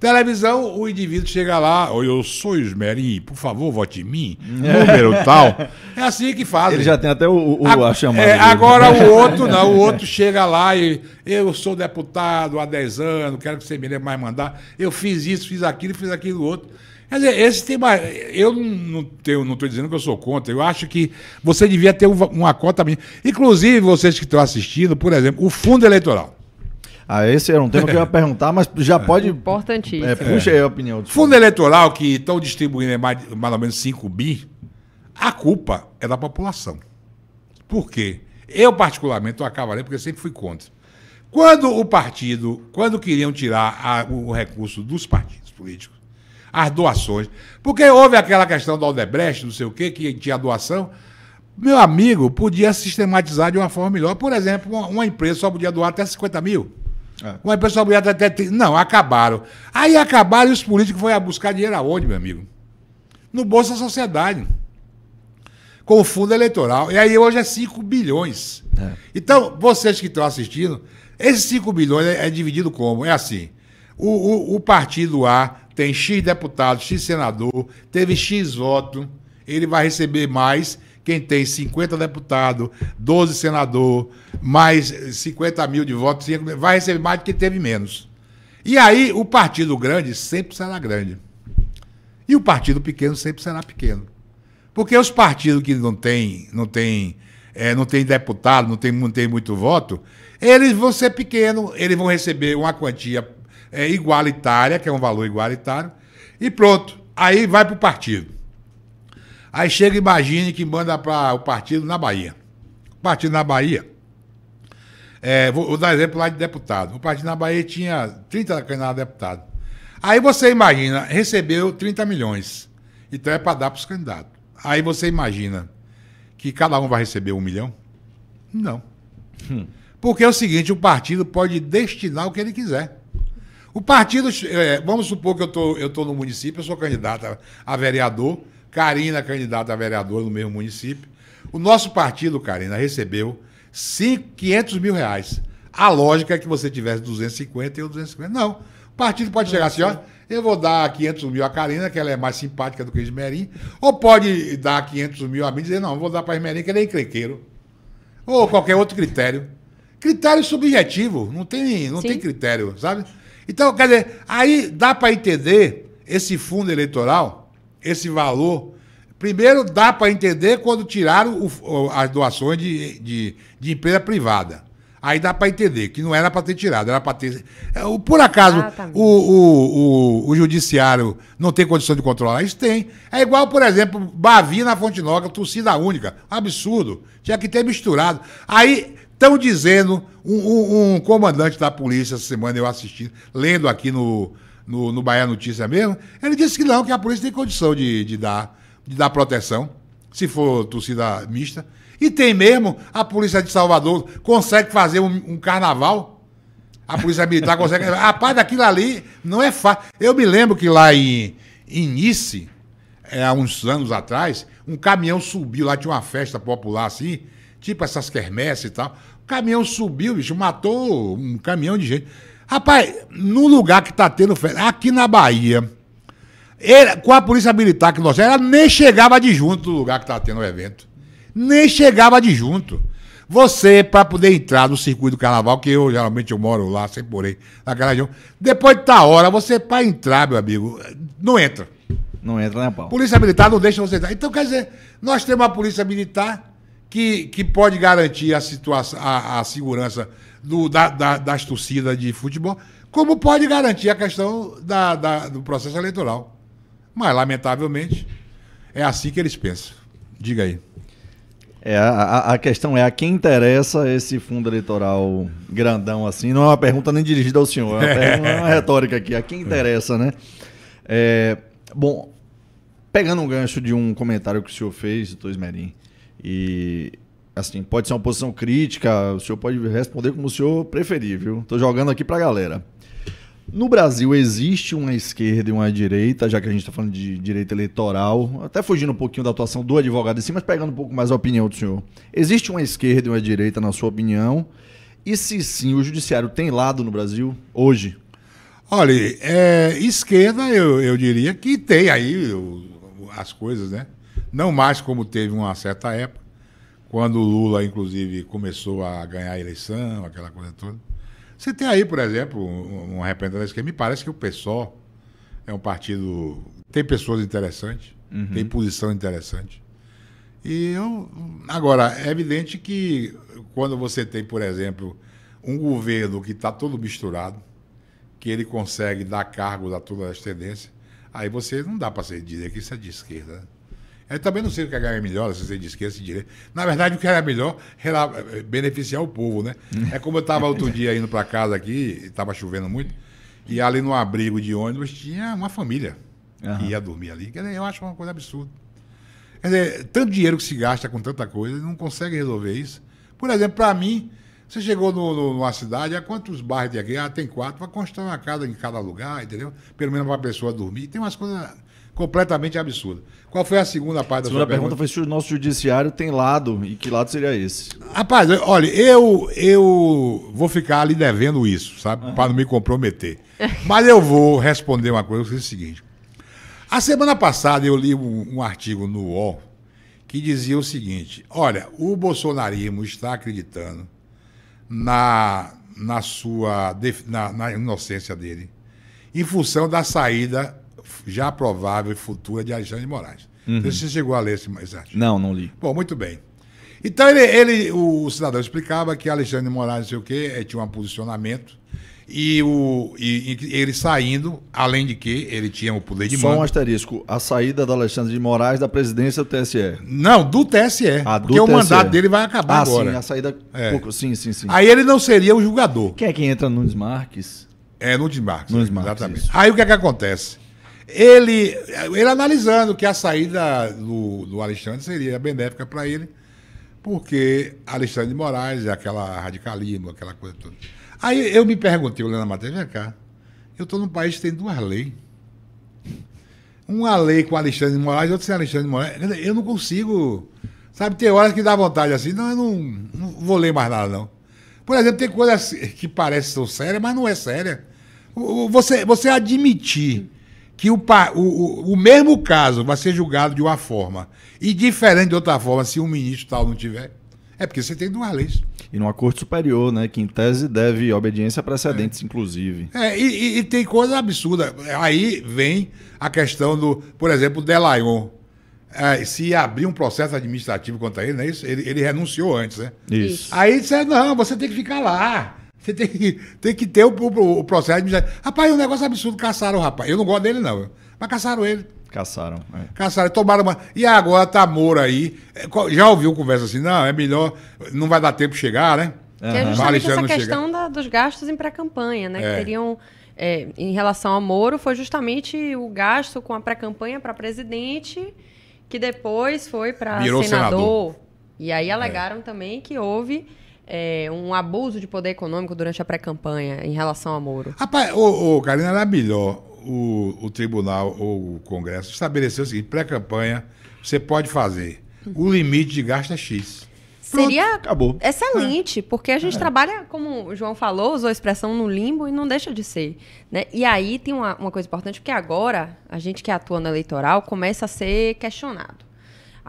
Televisão, o indivíduo chega lá, ou eu sou Ismerim, por favor, vote em mim, número tal. É assim que fazem. Ele já tem até o, o a, a chamada. É, agora o *laughs* outro não, o outro chega lá e eu sou deputado há 10 anos, quero que você me mais mandar. Eu fiz isso, fiz aquilo, fiz aquilo outro. Quer dizer, esse tem mais. Eu não tenho, não estou dizendo que eu sou contra. Eu acho que você devia ter uma cota mínima. Inclusive, vocês que estão assistindo, por exemplo, o fundo eleitoral. Ah, esse era um tema que eu ia *laughs* perguntar, mas já é. pode. Importantíssimo. É, puxa aí a opinião. Fundo eleitoral que estão distribuindo mais, mais ou menos 5 bi, a culpa é da população. Por quê? Eu, particularmente, eu a porque sempre fui contra. Quando o partido, quando queriam tirar a, o recurso dos partidos políticos, as doações, porque houve aquela questão do Aldebrecht, não sei o quê, que tinha doação, meu amigo, podia sistematizar de uma forma melhor. Por exemplo, uma, uma empresa só podia doar até 50 mil. É. Uma responsabilidade até. Não, acabaram. Aí acabaram e os políticos foram buscar dinheiro aonde, meu amigo? No Bolsa Sociedade. Com o fundo eleitoral. E aí hoje é 5 bilhões. É. Então, vocês que estão assistindo, esses 5 bilhões é, é, dividido como? É assim. O, o, o partido A tem X deputado, X senador, teve X voto, ele vai receber mais quem tem 50 deputados, 12 senador, mais 50 mil de votos, vai receber mais do que teve menos. E aí o partido grande sempre será grande. E o partido pequeno sempre será pequeno. Porque os partidos que não têm não tem, é, não tem deputado, não tem, não tem muito voto, eles vão ser pequenos, eles vão receber uma quantia é, igualitária, que é um valor igualitário, e pronto. Aí vai para o partido. Aí chega, imagine que manda para o partido na Bahia. O partido na Bahia, é, vou, vou, dar exemplo lá de deputado. O partido na Bahia tinha 30 candidatos a deputado. Aí você imagina, recebeu 30 milhões. Então é para dar para os candidatos. Aí você imagina que cada um vai receber um milhão? Não. Hum. Porque é o seguinte, o partido pode destinar o que ele quiser. O partido, é, vamos supor que eu tô, estou tô no município, eu sou candidato a, a vereador, Karina, candidata a vereadora no mesmo município. O nosso partido, Karina, recebeu 500 mil reais. A lógica é que você tivesse 250 e eu 250. Não. O partido pode chegar assim, ó. Eu vou dar 500 mil a Karina, que ela é mais simpática do que a Esmerim. Ou pode dar 500 mil a mim e dizer, não, vou dar para a Esmerim, que ele é encrequeiro. Ou qualquer outro critério. Critério subjetivo. Não tem, não tem critério, sabe? Então, quer dizer, aí dá para entender esse fundo eleitoral esse valor. Primeiro, dá para entender quando tiraram o, as doações de, de, de empresa privada. Aí dá para entender que não era para ter tirado, era para ter. É, por acaso, ah, o, o, o, o, judiciário não tem condição de controlar? Isso tem. É igual, por exemplo, Bavi na Fonte Nova, torcida única. Absurdo. Tinha que ter misturado. Aí estão dizendo, um, um, um comandante da polícia, essa semana eu assisti, lendo aqui no, no, no Bahia Notícia mesmo, ele disse que não, que a polícia tem condição de, de, dar, de dar proteção, se for torcida mista. E tem mesmo, a polícia de Salvador consegue fazer um, um carnaval. A polícia militar consegue. Rapaz, daquilo ali não é fácil. Eu me lembro que lá em, em Nice, é, há uns anos atrás, um caminhão subiu, lá tinha uma festa popular assim, tipo essas quermesses e tal. O caminhão subiu, bicho, matou um caminhão de gente. Rapaz, no lugar que tá tendo festa, aqui na Bahia, ele, com a polícia militar que nós ela nem chegava de junto do lugar que tá tendo o evento. Nem chegava de junto. Você, para poder entrar no circuito do carnaval, que eu geralmente eu moro lá, sempre morei naquela região, depois de tá hora, você, para entrar, meu amigo, não entra. Não entra, né, Paulo? Polícia Militar não deixa você entrar. Então, quer dizer, nós temos a Polícia Militar que, que pode garantir a situação, a, a segurança do, da, da, das torcidas de futebol, como pode garantir a questão da, da, do processo eleitoral. Mas, lamentavelmente, é assim que eles pensam. Diga aí. É, a, a questão é a quem interessa esse fundo eleitoral grandão assim? Não é uma pergunta nem dirigida ao senhor, é uma, é uma *laughs* retórica aqui. A quem interessa, né? É, bom, pegando um gancho de um comentário que o senhor fez, doutor Esmerim, e Assim, pode ser uma posição crítica, o senhor pode responder como o senhor preferir, viu? Tô jogando aqui pra galera. No Brasil existe uma esquerda e uma direita, já que a gente está falando de direito eleitoral, até fugindo um pouquinho da atuação do advogado em si, mas pegando um pouco mais a opinião do senhor. Existe uma esquerda e uma direita, na sua opinião? E se sim, o judiciário tem lado no Brasil hoje? Olha, é, esquerda eu, eu diria que tem aí eu, as coisas, né? Não mais como teve uma certa época, quando o Lula, inclusive, começou a ganhar a eleição, aquela coisa toda. Você tem aí, por exemplo, um, um representante da esquerda. Me parece que o PSOL é um partido. Tem pessoas interessantes, uhum. tem posição interessante. E eu. Agora, é evidente que quando você tem, por exemplo, um governo que está todo misturado, que ele consegue dar cargo a todas as tendências, aí você não dá para dizer que isso é de esquerda. Né? Eu também não sei o que era é melhor, se você de esquerda, Na verdade, o que era melhor era eh, beneficiar o povo, né? É como eu estava outro dia indo para casa aqui, estava chovendo muito, e ali no abrigo de ônibus tinha uma família uhum. que ia dormir ali. Quer dizer, eu acho uma coisa absurda. Quer dizer, tanto dinheiro que se gasta com tanta coisa, não consegue resolver isso. Por exemplo, para mim, você chegou no, no, numa cidade, há quantos bairros tem aqui? Ah, tem quatro, vai construir uma casa em cada lugar, entendeu? Pelo menos para a pessoa dormir. Tem umas coisas completamente absurda. Qual foi a segunda parte a segunda da sua pergunta? pergunta foi se o nosso judiciário tem lado e que lado seria esse? Rapaz, olha, eu eu vou ficar ali devendo isso, sabe? Uhum. Para não me comprometer. Mas eu vou responder uma coisa, que é o seguinte. A semana passada eu li um, um artigo no UOL que dizia o seguinte: olha, o bolsonarismo está acreditando na, na sua na, na inocência dele, em função da saída já provável e futura de Alexandre de Moraes. Uhum. Você chegou a ler esse, artigo? Não, não li. Bom, muito bem. Então ele, ele o, cidadão explicava que Alexandre de Moraes, não sei o quê, eh, tinha um posicionamento e, o, e, e, ele saindo, além de que ele tinha o poder de mão Só mando. um asterisco, a saída do Alexandre de Moraes da presidência do TSE. Não, do TSE. Ah, do porque TSE. o mandato dele vai acabar ah, agora. Sim, a saída. É. Pouco, sim, sim, sim. Aí ele não seria o julgador. Quem é que entra no Nunes Marques? É, Nunes Marques. Nunes Marques exatamente. Isso. Aí o que é que acontece? Ele, ele analisando que a saída do, do Alexandre seria benéfica para ele, porque Alexandre de Moraes é aquela radicalismo, aquela coisa toda. Aí eu me perguntei, olhando a matéria, vem cá, eu estou num país que tem duas leis. Uma lei com Alexandre de Moraes, outra sem Alexandre de Moraes. Eu não consigo. Sabe, tem horas que dá vontade assim, não, eu não, não vou ler mais nada, não. Por exemplo, tem coisas que parecem ser sérias, mas não é séria. Você, você admitir que o, o, o mesmo caso vai ser julgado de uma forma e diferente de outra forma se um ministro tal não tiver, é porque você tem duas leis. E numa corte superior, né? Que em tese deve obediência a precedentes, é. inclusive. É, e, e, tem coisa absurda. Aí vem a questão do, por exemplo, Delayon. É, se abrir um processo administrativo contra ele, né? Isso, ele, ele renunciou antes, né? Isso. Aí você é, não, você tem que ficar lá. Você tem que, tem que ter o, o, o processo Rapaz, é um negócio absurdo. Caçaram o rapaz. Eu não gosto dele, não. Mas caçaram ele. Caçaram. É. Caçaram, tomaram uma. E agora tá Moro aí. É, já ouviu conversa assim? Não, é melhor. Não vai dar tempo de chegar, né? Uhum. Que é justamente essa questão da, dos gastos em pré-campanha, né? É. Que teriam. É, em relação a Moro, foi justamente o gasto com a pré-campanha para presidente, que depois foi para senador. senador. E aí alegaram é. também que houve é, um abuso de poder econômico durante a pré-campanha em relação a Moro? Rapaz, ô, ô, Karina, era melhor o, o tribunal ou o Congresso estabeleceu o seguinte: pré-campanha você pode fazer. O limite de gasto é X. Pronto, Seria acabou. excelente, é. porque a gente é. trabalha, como o João falou, usou a expressão no limbo e não deixa de ser. Né? E aí tem uma, uma coisa importante, porque agora a gente que é atua no eleitoral começa a ser questionado.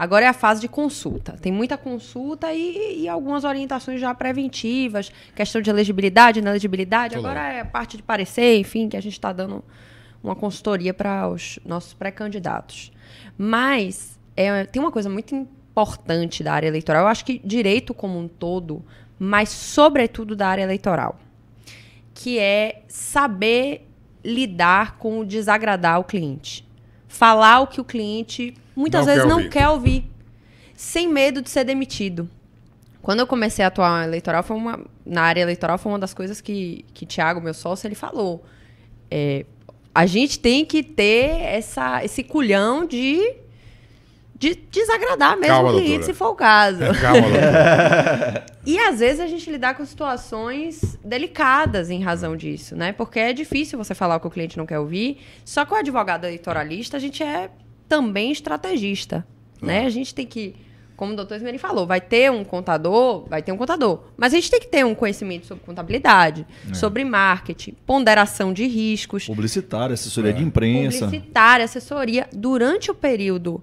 Agora é a fase de consulta. Tem muita consulta e, e algumas orientações já preventivas, questão de elegibilidade, inelegibilidade. Claro. Tá Agora é a parte de parecer, enfim, que a gente está dando uma consultoria para os nossos pré-candidatos. Mas é, tem uma coisa muito importante da área eleitoral. Eu acho que direito como um todo, mas sobretudo da área eleitoral, que é saber lidar com o desagradar o cliente falar o que o cliente muitas não vezes quer não ouvir. quer ouvir, sem medo de ser demitido. Quando eu comecei a atuar eleitoral, foi uma, na área eleitoral, foi uma das coisas que, que Tiago, meu sócio, ele falou. É, a gente tem que ter essa, esse culhão de de desagradar mesmo Calma, o cliente, doutora. se for o caso. Calma, *laughs* e às vezes a gente lidar com situações delicadas em razão disso, né? Porque é difícil você falar o que o cliente não quer ouvir. Só que o advogado eleitoralista, a gente é também estrategista, hum. né? A gente tem que como o doutor Esmerim falou, vai ter um contador, vai ter um contador. Mas a gente tem que ter um conhecimento sobre contabilidade, é. sobre marketing, ponderação de riscos. Publicitária, assessoria é. de imprensa. Publicitária, assessoria. Durante o período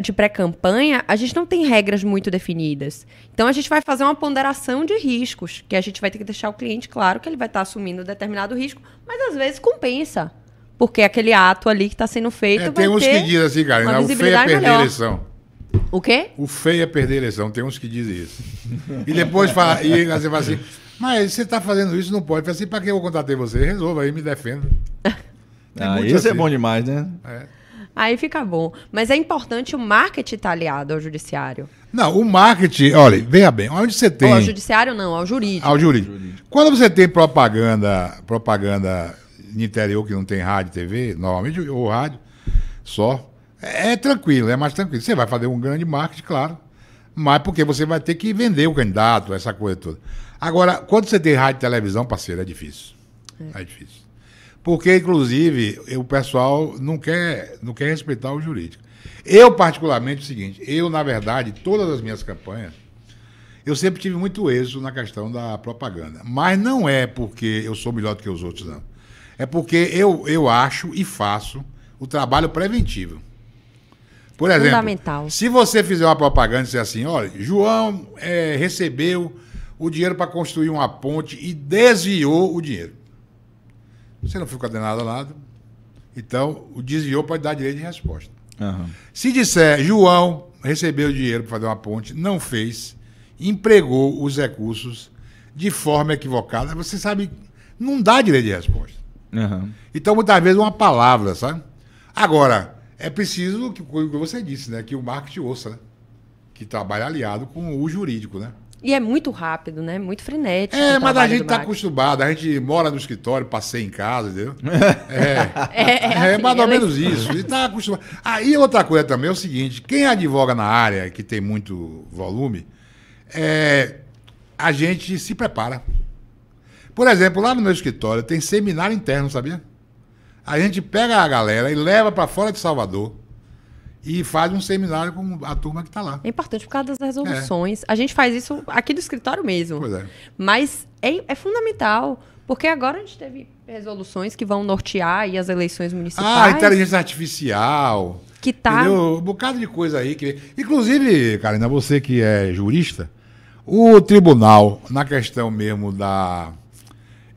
de pré-campanha, a gente não tem regras muito definidas. Então a gente vai fazer uma ponderação de riscos, que a gente vai ter que deixar o cliente claro que ele vai estar assumindo determinado risco, mas às vezes compensa. Porque aquele ato ali que está sendo feito. É, tem uns que dizem assim, cara, o feio é perder a eleição. O quê? O feio é perder a eleição, tem uns que dizem isso. e depois fala, e você fala assim, mas você está fazendo isso, não pode. Fala assim, para que eu contatei você? Resolva aí, me defenda. *laughs* É ah, isso é assim. é bom demais, né? É. Aí fica bom. Mas é importante o marketing estar tá aliado ao judiciário. Não, o marketing, olha, veja bem, onde você tem. Ou ao judiciário não, ao jurídico. Ao jurídico. Quando você tem propaganda, propaganda no interior que não tem rádio, TV, normalmente, ou rádio, só, é, é tranquilo, é mais tranquilo. Você vai fazer um grande marketing, claro, mas porque você vai ter que vender o candidato, essa coisa toda. Agora, quando você tem rádio e televisão, parceiro, é difícil. É, é difícil. Porque, inclusive, o pessoal não quer, não quer respeitar o jurídico. Eu, particularmente, é o seguinte: eu, na verdade, todas as minhas campanhas, eu sempre tive muito êxito na questão da propaganda. Mas não é porque eu sou melhor do que os outros, não. É porque eu, eu acho e faço o trabalho preventivo. Por exemplo, se você fizer uma propaganda e dizer assim, olha, João é, recebeu o dinheiro para construir uma ponte e desviou o dinheiro. Você não ficou condenado a nada. Então, o desviou pode dar direito de resposta. Uhum. Se disser, João recebeu dinheiro para fazer uma ponte, não fez, empregou os recursos de forma equivocada, você sabe, não dá direito de resposta. Uhum. Então, muitas vezes, uma palavra, sabe? Agora, é preciso, que, como você disse, né, que o marketing ouça, né? que trabalha aliado com o jurídico, né? E é muito rápido, né? Muito frenético. É, mas a gente tá acostumado. A gente mora no escritório, passei em casa, entendeu? *laughs* É, é, é, é, é assim, mais ou menos isso. E tá acostumado. Aí outra coisa também é o seguinte: quem advoga na área, que tem muito volume, é, a gente se prepara. Por exemplo, lá no meu escritório tem seminário interno, sabia? A gente pega a galera e leva para fora de Salvador e faz um seminário com a turma que está lá. É importante por causa das resoluções. É. A gente faz isso aqui do escritório mesmo. Pois é. Mas é, é, fundamental, porque agora a gente teve resoluções que vão nortear as eleições municipais. Ah, inteligência artificial. Que tá. Entendeu? Um bocado de coisa aí. Que... Inclusive, Karina, você que é jurista, o tribunal, na questão mesmo da.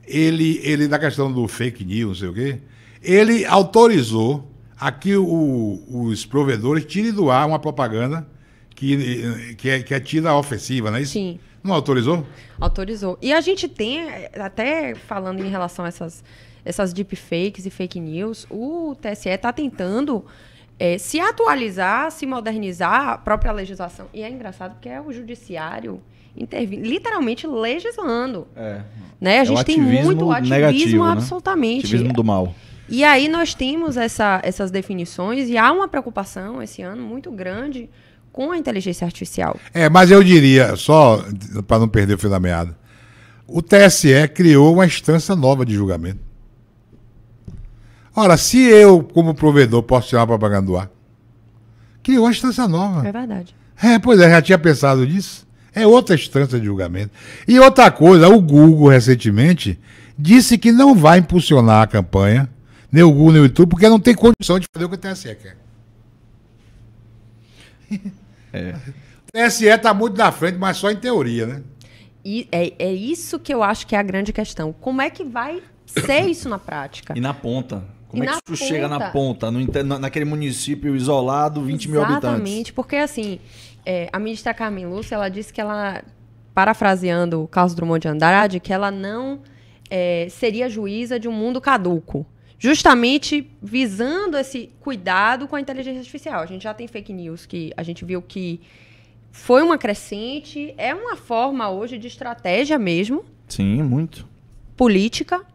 Ele, ele, na questão do fake news, não sei o quê, ele autorizou Aqui o, os provedores tirem do ar uma propaganda que, que, é, que é tida ofensiva, não é isso? Sim. Não autorizou? Autorizou. E a gente tem, até falando em relação a essas, essas deepfakes e fake news, o TSE está tentando é, se atualizar, se modernizar a própria legislação. E é engraçado porque é o judiciário literalmente legislando. É. Né? A gente é um tem muito ativismo negativo, né? absolutamente. Né? Ativismo do mal. E aí nós temos essa, essas definições e há uma preocupação esse ano muito grande com a inteligência artificial. É, mas eu diria, só para não perder o fio da meada, o TSE criou uma instância nova de julgamento. Ora, se eu, como provedor, posso tirar a propaganda do ar, criou uma instância nova. É verdade. É, pois é, já tinha pensado nisso. É outra instância de julgamento. E outra coisa, o Google recentemente disse que não vai impulsionar a campanha nem o Google, nem o YouTube, porque não tem condição de fazer o que o TSE quer. É. O *laughs* TSE está muito na frente, mas só em teoria, né? E é, é isso que eu acho que é a grande questão. Como é que vai ser *coughs* isso na prática? E na ponta. Como e é que isso ponta, chega na ponta, no, naquele município isolado, 20 mil habitantes? Exatamente, porque assim, é, a ministra Carmen Lúcia, ela disse que ela, parafraseando o Carlos Drummond de Andrade, que ela não é, seria juíza de um mundo caduco justamente visando esse cuidado com a inteligência artificial. A gente já tem fake news que a gente viu que foi uma crescente, é uma forma hoje de estratégia mesmo. Sim, muito. Política.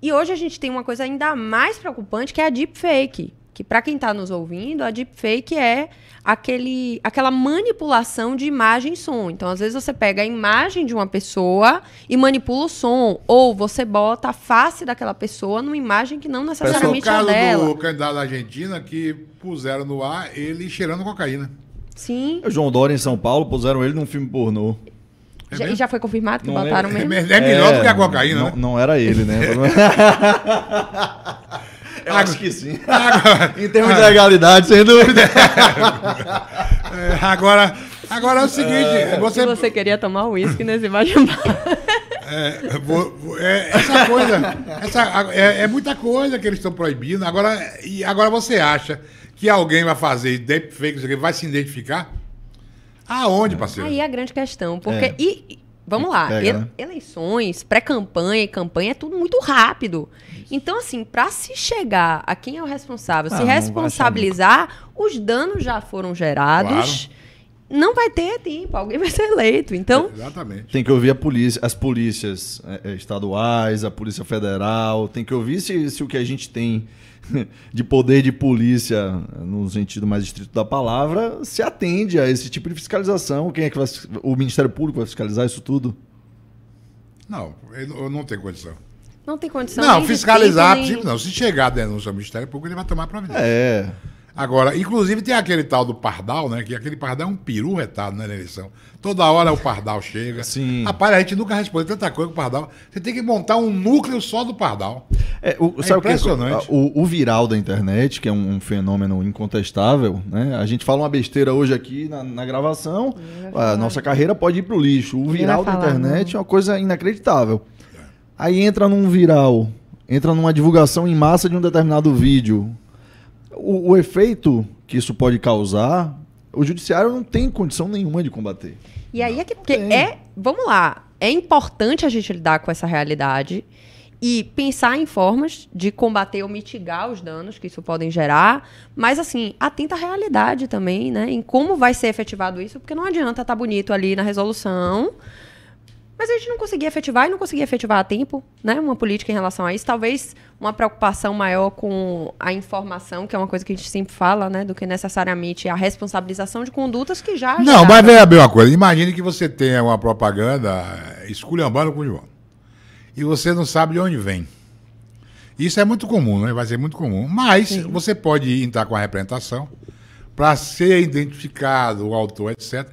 E hoje a gente tem uma coisa ainda mais preocupante que é a deepfake que para quem está nos ouvindo, a deepfake é aquele, aquela manipulação de imagem e som. Então, às vezes você pega a imagem de uma pessoa e manipula o som, ou você bota a face daquela pessoa numa imagem que não necessariamente é, o caso dela. do candidato da Argentina que puseram no ar ele cheirando cocaína. Sim. O é João Dória em São Paulo puseram ele num filme pornô. É já, já foi confirmado que não é. botaram é, mesmo? É, é melhor do que a cocaína, é, né? não, né? Não era ele, né? *laughs* Eu água. acho que sim. *laughs* em termos de legalidade, sem dúvida. É, agora, agora é o seguinte. É, você... Se você queria tomar uísque nesse baixo é, é, essa coisa, essa, é, é, muita coisa que eles estão proibindo. Agora, e agora você acha que alguém vai fazer deepfake, vai se identificar? Aonde, é. parceiro? Aí é a grande questão, porque e, Vamos lá, pega, ele, né? eleições, pré-campanha e campanha é tudo muito rápido. Isso. Então, assim, para se chegar a quem é o responsável, ah, se responsabilizar, os danos já foram gerados. Claro não vai ter tempo, alguém vai ser eleito. Então. Exatamente. Tem que ouvir a polícia, as polícias eh, eh, estaduais, a Polícia Federal, tem que ouvir se, se o que a gente tem *laughs* de poder de polícia, no sentido mais estrito da palavra, se atende a esse tipo de fiscalização? Quem é que vai, o Ministério Público vai fiscalizar isso tudo? Não, eu não tenho condição. Não tem condição. Não, fiscalizar, tipo nem... não. Se chegar a denúncia ao Ministério Público, ele vai tomar providência. É. Agora, inclusive tem aquele tal do Pardal, né? Que aquele Pardal é um peru retado né, na eleição. Toda hora o Pardal chega. Sim. Rapaz, a gente nunca responde tanta coisa com o Pardal. Você tem que montar um núcleo só do Pardal. É, o, é, é impressionante. o, o, viral da internet, que é um, um, fenômeno incontestável, né? A gente fala uma besteira hoje aqui na, na gravação, a nossa né? carreira pode ir pro lixo. O viral da internet não. Né? é uma coisa inacreditável. É. Aí entra num viral, entra numa divulgação em massa de um determinado vídeo o, o efeito que isso pode causar, o judiciário não tem condição nenhuma de combater. E aí é que porque é, vamos lá, é importante a gente lidar com essa realidade e pensar em formas de combater ou mitigar os danos que isso podem gerar, mas assim, atenta à realidade também, né, em como vai ser efetivado isso, porque não adianta estar tá bonito ali na resolução, mas a gente não conseguia efetivar e não conseguia efetivar a tempo, né? Uma política em relação a isso. Talvez uma preocupação maior com a informação, que é uma coisa que a gente sempre fala, né? Do que necessariamente a responsabilização de condutas que já. Não, mas veja bem uma coisa. Imagine que você tenha uma propaganda eh, esculhambando com o João. E você não sabe de onde vem. Isso é muito comum, né? Vai ser muito comum. Mas Sim. você pode entrar com a representação para ser identificado o autor, etc.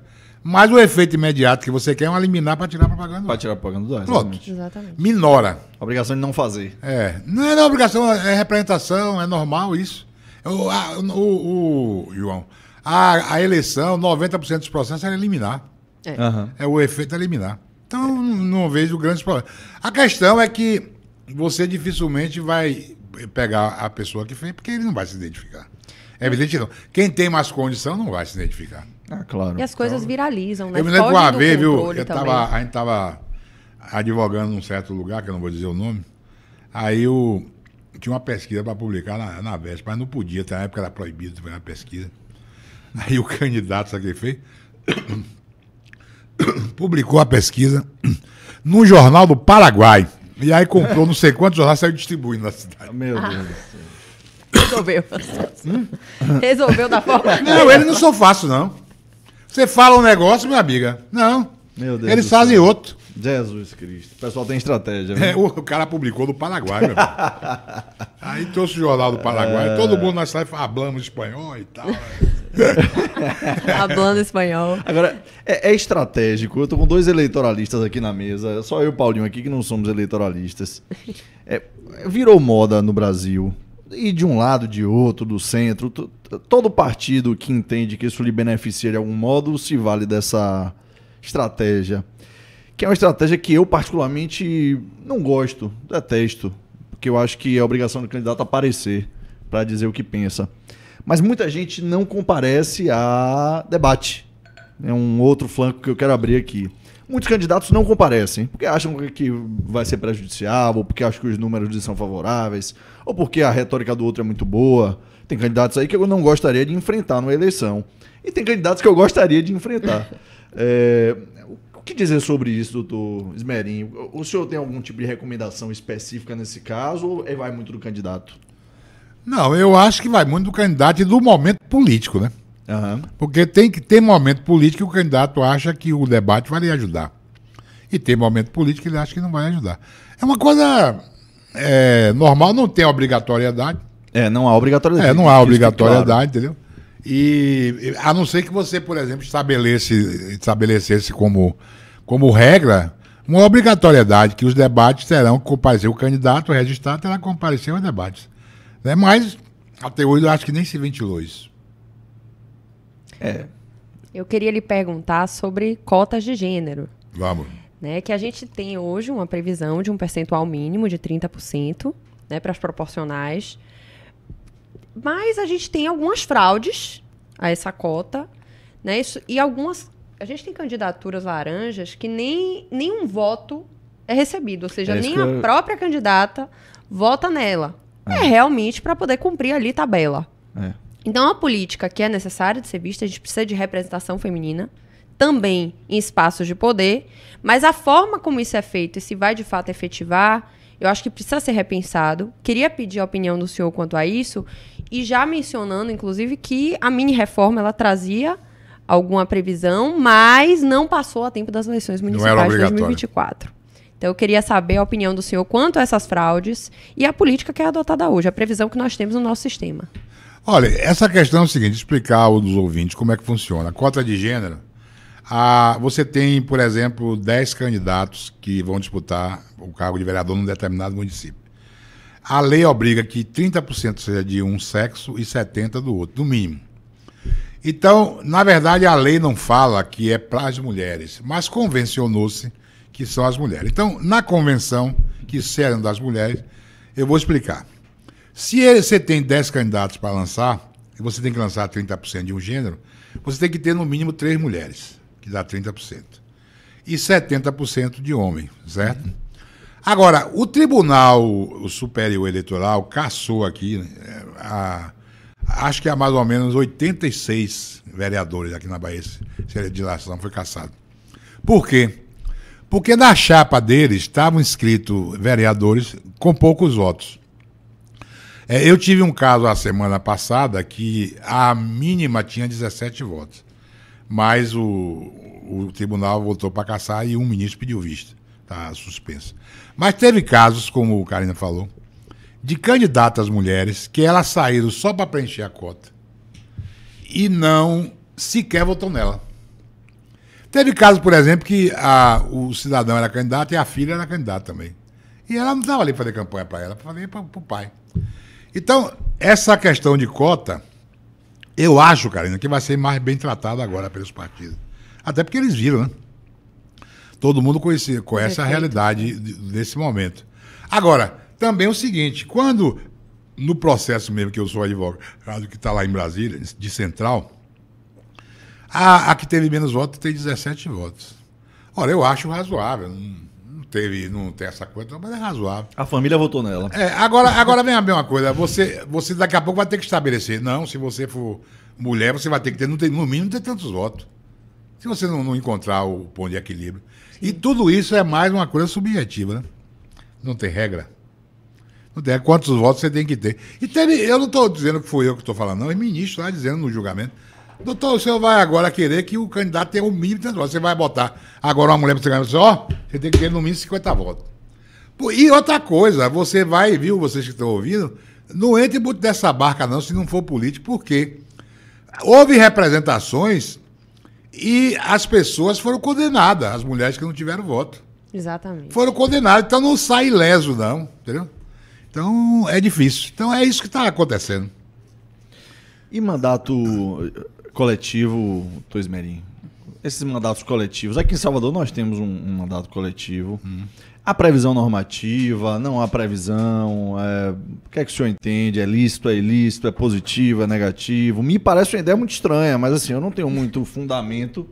Mas o efeito imediato que você quer é um eliminar para tirar a propaganda ar. Para tirar a propaganda do ar. Pronto. Exatamente. Minora. A obrigação de não fazer. É. Não é obrigação, é representação, é normal isso. O, a, o, o João, a, a, eleição, 90% dos processos é eliminar. É. Uhum. é o efeito eliminar. Então, é. não, não vejo grandes problemas. A questão é que você dificilmente vai pegar a pessoa que fez, porque ele não vai se identificar. É evidente não. Quem tem mais condição não vai se identificar. Ah, claro. E as coisas então, viralizam, né? Eu me lembro uma vez, viu? Eu tava, a gente tava advogando num certo lugar, que eu não vou dizer o nome. Aí eu tinha uma pesquisa para publicar na, na VESP, mas não podia, até na época era proibido fazer uma pesquisa. *laughs* Aí o candidato, sabe o que fez? *coughs* Publicou a pesquisa *coughs* no Jornal do Paraguai. E aí comprou não sei quantos jornais saiu distribuindo na cidade. Meu ah. Deus do *laughs* céu. Resolveu. Hum? Resolveu da forma. Não, ele não sou fácil, não. Você fala um negócio, minha amiga. Não. Meu Deus Eles fazem outro. Jesus Cristo. O pessoal tem estratégia. Né? É, o cara publicou do Paraguai, meu *laughs* Aí trouxe o jornal do Paraguai. É... Todo mundo na cidade falando espanhol e tal. Né? Hablando *laughs* *laughs* espanhol. Agora, é, é, estratégico. Eu tô com dois eleitoralistas aqui na mesa. Só eu e o Paulinho aqui que não somos eleitoralistas. É, virou moda no Brasil e de um lado, de outro, do centro, todo partido que entende que isso lhe beneficia de algum modo se vale dessa estratégia. Que é uma estratégia que eu, particularmente, não gosto, detesto. Porque eu acho que é obrigação do candidato aparecer para dizer o que pensa. Mas muita gente não comparece a debate. É um outro flanco que eu quero abrir aqui. Muitos candidatos não comparecem, porque acham que vai ser prejudicial, ou porque acham que os números são favoráveis, ou porque a retórica do outro é muito boa. Tem candidatos aí que eu não gostaria de enfrentar numa eleição. E tem candidatos que eu gostaria de enfrentar. *laughs* é, o que dizer sobre isso, doutor Esmerinho? O senhor tem algum tipo de recomendação específica nesse caso ou é, vai muito do candidato? Não, eu acho que vai muito do candidato e do momento político, né? Uhum. Porque tem que ter momento político que o candidato acha que o debate vai lhe ajudar. E tem momento político que ele acha que não vai ajudar. É uma coisa é, normal, não tem obrigatoriedade. É, não há obrigatoriedade. É, não há é obrigatoriedade, claro. entendeu? E a não ser que você, por exemplo, estabelece, estabelecesse como, como regra uma obrigatoriedade que os debates terão que comparecer o candidato, o registrado terá que comparecer aos debates. Né? Mas, até hoje, eu acho que nem se ventilou isso. É. Eu queria lhe perguntar sobre cotas de gênero. Vamos. Né, que a gente tem hoje uma previsão de um percentual mínimo de 30% né, para as proporcionais. Mas a gente tem algumas fraudes a essa cota. Né, isso, e algumas. A gente tem candidaturas laranjas que nem nenhum voto é recebido, ou seja, é nem eu... a própria candidata vota nela. É, é realmente para poder cumprir ali tabela. É. Então, a política que é necessária de ser vista, a gente precisa de representação feminina, também em espaços de poder, mas a forma como isso é feito e se vai de fato efetivar, eu acho que precisa ser repensado. Queria pedir a opinião do senhor quanto a isso, e já mencionando, inclusive, que a mini-reforma ela trazia alguma previsão, mas não passou a tempo das eleições municipais de 2024. Então, eu queria saber a opinião do senhor quanto a essas fraudes e a política que é adotada hoje, a previsão que nós temos no nosso sistema. Olha, essa questão é o seguinte, explicar aos ouvintes como é que funciona. A cota de gênero, a, você tem, por exemplo, 10 candidatos que vão disputar o cargo de vereador num determinado município. A lei obriga que 30% seja de um sexo e 70% do outro, no mínimo. Então, na verdade, a lei não fala que é para as mulheres, mas convencionou-se que são as mulheres. Então, na convenção, que serão das mulheres, eu vou explicar. Se você tem 10 candidatos para lançar, e você tem que lançar 30% de um gênero, você tem que ter no mínimo três mulheres, que dá 30%. E 70% de homem, certo? Agora, o Tribunal Superior Eleitoral caçou aqui, né, é, a, acho que há mais ou menos 86 vereadores aqui na Bahia, se de lação foi caçado. Por quê? Porque na chapa deles estavam inscritos vereadores com poucos votos. É, eu tive um caso a semana passada que a mínima tinha 17 votos. Mas o, o tribunal voltou para caçar e um ministro pediu vista. Está suspenso. Mas teve casos, como o Karina falou, de candidatas mulheres que elas saíram só para preencher a cota e não sequer votou nela. Teve caso, por exemplo, que a, o cidadão era candidato e a filha era candidata também. E ela não estava ali para fazer campanha para ela, para fazer para o pai. Então, essa questão de cota, eu acho, Karina, que vai ser mais bem tratada agora pelos partidos. Até porque eles viram, né? Todo mundo conhece, conhece a realidade desse momento. Agora, também é o seguinte, quando no processo mesmo que eu sou advogado, que está lá em Brasília, de central, a, a que teve menos votos tem 17 votos. Ora, eu acho razoável. Não, teve, não tem essa coisa, mas é razoável. A família votou nela. É, agora, agora vem a mesma coisa. Você, você daqui a pouco vai ter que estabelecer. Não, se você for mulher, você vai ter que ter, não tem, no mínimo, ter tantos votos. Se você não, não encontrar o ponto de equilíbrio. E tudo isso é mais uma coisa subjetiva, né? Não tem regra. Não tem regra. Quantos votos você tem que ter. E teve, eu não estou dizendo que fui eu que estou falando, não. É ministro lá dizendo no julgamento Doutor, o senhor vai agora querer que o candidato tenha o mínimo de tantos votos. Você vai botar agora uma mulher para você ganhar, você, ó, você tem que ter no mínimo 50 votos. E outra coisa, você vai, viu, vocês que estão ouvindo, não entre muito dessa barca, não, se não for político, porque houve representações e as pessoas foram condenadas, as mulheres que não tiveram voto. Exatamente. Foram condenadas, então não sai leso, não, entendeu? Então é difícil. Então é isso que está acontecendo. E mandato coletivo Tois Merim. Esses mandatos coletivos. Aqui em Salvador nós temos um, um mandato coletivo. Hum. A previsão normativa, não há previsão. É, o que é que o senhor entende? É lícito, é ilícito, é positivo, é negativo? Me parece uma ideia muito estranha, mas assim, eu não tenho muito fundamento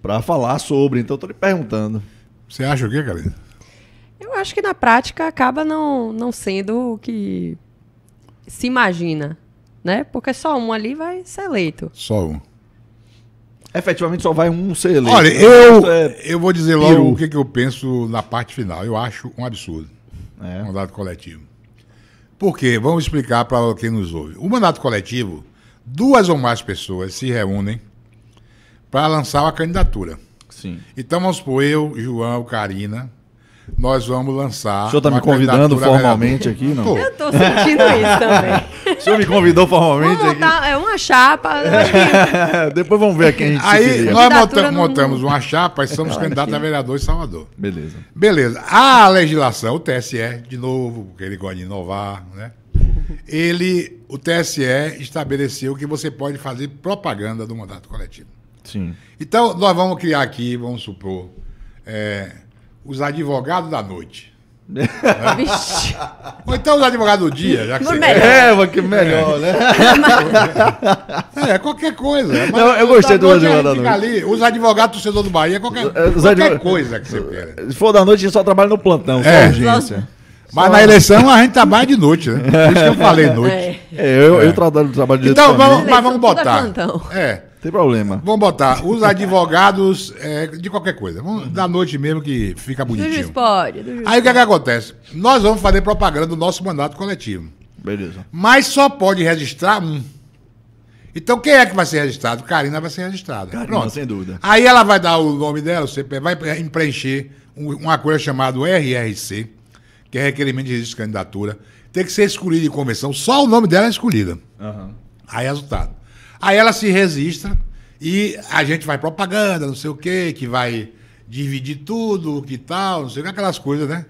para falar sobre, então estou lhe perguntando. Você acha o quê, Karina? Eu acho que na prática acaba não, não sendo o que se imagina né? Porque só um ali vai ser eleito. Só um. Efetivamente só vai um ser eleito. Olha, né? eu, é eu vou dizer logo eu... o que, que eu penso na parte final. Eu acho um absurdo. É. mandato coletivo. Por quê? Vamos explicar para quem nos ouve. O mandato coletivo, duas ou mais pessoas se reúnem para lançar uma candidatura. Sim. Então vamos supor, eu, João, Karina, nós vamos lançar. O senhor está me convidando formalmente aqui, não? Eu estou sentindo isso também. *laughs* O senhor me convidou formalmente Montar, é uma chapa. Que... *laughs* Depois vamos ver quem a gente Aí nós monta montamos uma chapa e *laughs* somos claro ah, candidatos que... a vereador em Salvador. Beleza. Beleza. A legislação, o TSE, de novo, porque ele gosta de inovar, né? Ele, o TSE estabeleceu que você pode fazer propaganda do mandato coletivo. Sim. Então, nós vamos criar aqui, vamos supor, é, os advogados da noite. *laughs* Vixe. Ou então os advogados do dia, já que você... É, mas que melhor, né? *laughs* é, qualquer coisa. Mas Não, eu gostei do advogado da noite. os advogados torcedor do Bahia, qualquer, é, os qualquer coisa que você queira. Se for da noite, a gente só trabalha no plantão, é. urgência. Mas só... na eleição a gente trabalha de noite, né? Por isso que eu falei noite. É, é eu, eu é. trabalho de então, noite. Então, vamos, mas vamos botar. É. Tem problema. Vamos botar os advogados é, de qualquer coisa. Vamos da noite mesmo que fica bonitinho. Do pode, do Aí o que, é que acontece? Nós vamos fazer propaganda do nosso mandato coletivo. Beleza. Mas só pode registrar um. Então quem é que vai ser registrado? Karina vai ser registrada. Karina, Pronto. sem dúvida. Aí ela vai dar o nome dela, o vai preencher uma coisa chamada RRC, que é requerimento de registro de candidatura. Tem que ser escolhida em convenção, só o nome dela é escolhida. Uhum. Aí é resultado. Aí ela se registra e a gente vai propaganda, não sei o quê, que vai dividir tudo, que tal, não sei o que, aquelas coisas, né?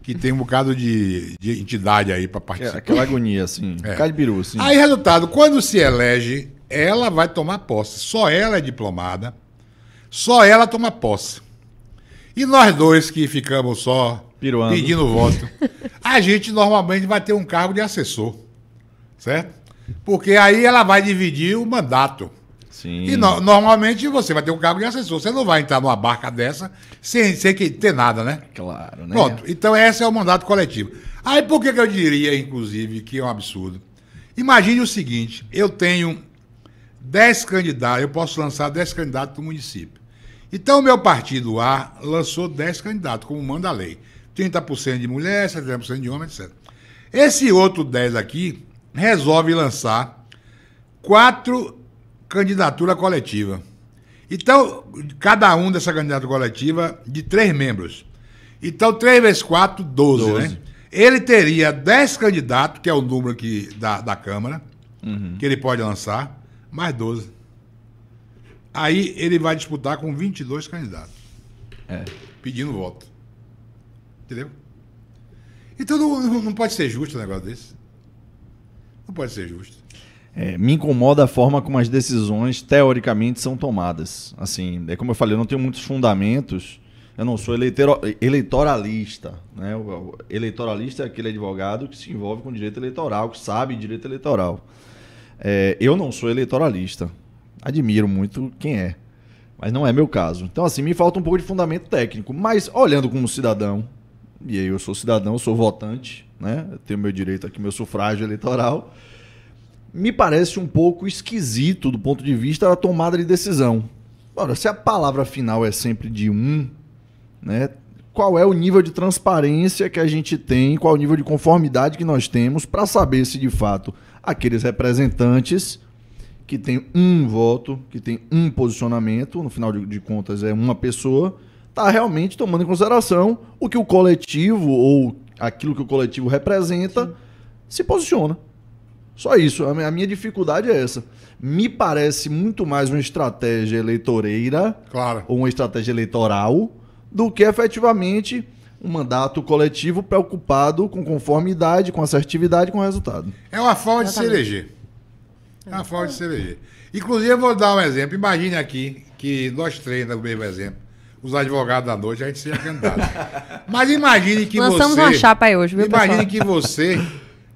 Que tem um bocado de, de entidade aí para é, participar. É, aquela agonia, assim. *laughs* É. Caibiru, assim. Aí, resultado, quando se elege, ela vai tomar posse. Só ela é diplomada, só ela toma posse. E nós dois que ficamos só Piruando. pedindo voto, *laughs* a gente normalmente vai ter um cargo de assessor, certo? Porque aí ela vai dividir o mandato. Sim. E no, normalmente você vai ter um cargo de assessor. Você não vai entrar numa barca dessa sem, sem que ter nada, né? Claro, né? Pronto. Então, esse é o mandato coletivo. Aí, por que, que eu diria, inclusive, que é um absurdo? Imagine o seguinte: eu tenho 10 candidatos, eu posso lançar 10 candidatos do município. Então, o meu partido A lançou 10 candidatos, como manda a lei: 30% de mulher, 70% de homem, etc. Esse outro 10 aqui, resolve lançar quatro candidaturas coletivas. Então, cada um dessa candidatura coletiva de três membros. Então, três vezes quatro, doze. né? Ele teria dez candidatos, que é o número que, da, da Câmara, uhum. que ele pode lançar, mais doze. Aí ele vai disputar com 22 candidatos. É. Pedindo voto. Entendeu? Então não, não pode ser justo um negócio desse. Não pode ser justo. É, me incomoda a forma como as decisões, teoricamente, são tomadas. Assim, é como eu falei, eu não tenho muitos fundamentos. Eu não sou eleitero, eleitoralista. Né? O eleitoralista é aquele advogado que se envolve com direito eleitoral, que sabe direito eleitoral. É, eu não sou eleitoralista. Admiro muito quem é. Mas não é meu caso. Então, assim, me falta um pouco de fundamento técnico. Mas, olhando como cidadão, e aí eu sou cidadão, eu sou votante, né? Eu tenho meu direito aqui, meu sufrágio eleitoral. Me parece um pouco esquisito do ponto de vista da tomada de decisão. Ora, se a palavra final é sempre de um, né? Qual é o nível de transparência que a gente tem, qual é o nível de conformidade que nós temos para saber se de fato aqueles representantes que tem um voto, que tem um posicionamento, no final de, de contas é uma pessoa, está realmente tomando em consideração o que o coletivo ou aquilo que o coletivo representa, Sim. se posiciona. Só isso. A minha dificuldade é essa. Me parece muito mais uma estratégia eleitoreira claro. ou uma estratégia eleitoral do que efetivamente um mandato coletivo preocupado com conformidade, com assertividade, com resultado. É uma forma de se eleger. É uma forma de se eleger. Inclusive, eu vou dar um exemplo. Imagine aqui que nós três, no mesmo exemplo, os advogados da noite, a gente seria candidato. Mas imagine que Lançamos você. Lançamos uma chapa aí hoje, viu, Imagine pessoal? que você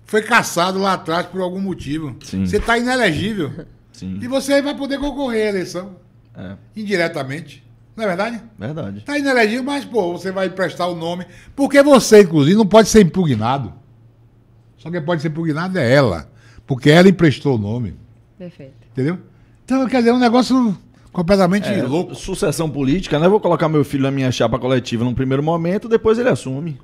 foi caçado lá atrás por algum motivo. Sim. Você está inelegível. Sim. E você vai poder concorrer à eleição. É. Indiretamente. Não é verdade? Verdade. Está inelegível, mas, pô, você vai prestar o nome. Porque você, inclusive, não pode ser impugnado. Só quem pode ser impugnado é ela. Porque ela emprestou o nome. Perfeito. Entendeu? Então, quer dizer, é um negócio Completamente é, louco. Sucessão política, né? Eu vou colocar meu filho na minha chapa coletiva num primeiro momento, depois ele assume.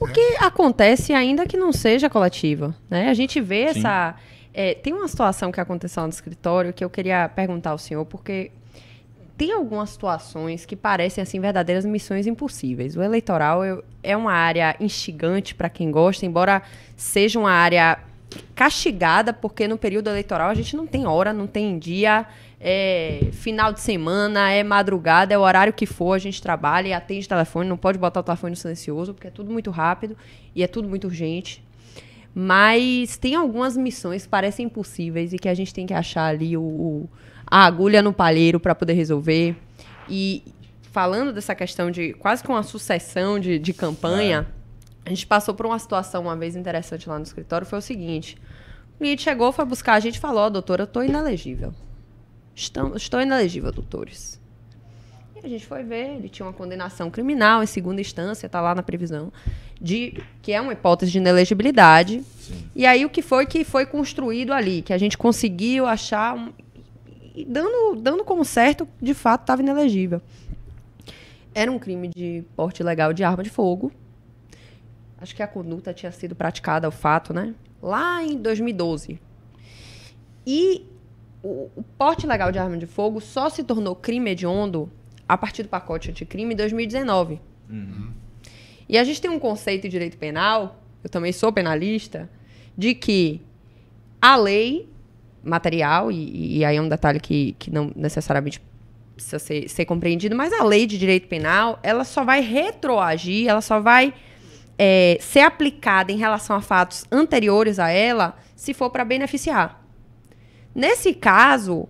O que acontece ainda que não seja coletiva, né? A gente vê Sim. essa... É, tem uma situação que aconteceu no escritório que eu queria perguntar ao senhor, porque tem algumas situações que parecem assim verdadeiras missões impossíveis. O eleitoral eu, é uma área instigante para quem gosta, embora seja uma área castigada, porque no período eleitoral a gente não tem hora, não tem dia, é final de semana, é madrugada, é o horário que for, a gente trabalha e atende telefone, não pode botar o telefone no silencioso, porque é tudo muito rápido e é tudo muito urgente. Mas tem algumas missões que parecem impossíveis e que a gente tem que achar ali o, o a agulha no palheiro para poder resolver. E falando dessa questão de quase que uma sucessão de, de campanha, é. a gente passou por uma situação uma vez interessante lá no escritório, foi o seguinte. O cliente chegou, foi buscar a gente e falou, oh, doutora, eu estou inelegível. Estão, estou inelegível, doutores. E a gente foi ver, ele tinha uma condenação criminal em segunda instância, está lá na previsão, de que é uma hipótese de inelegibilidade. Sim. E aí o que foi que foi construído ali, que a gente conseguiu achar um, dando, dando como certo, de fato estava inelegível. Era um crime de porte ilegal de arma de fogo. Acho que a conduta tinha sido praticada, o fato, né? Lá em 2012. E o, o porte legal de arma de fogo só se tornou crime hediondo a partir do pacote anticrime em 2019. Uhum. E a gente tem um conceito de direito penal, eu também sou penalista, de que a lei material, e, e aí é um detalhe que, que não necessariamente precisa ser, ser, compreendido, mas a lei de direito penal, ela só vai retroagir, ela só vai é, ser aplicada em relação a fatos anteriores a ela, se for para beneficiar. Nesse caso,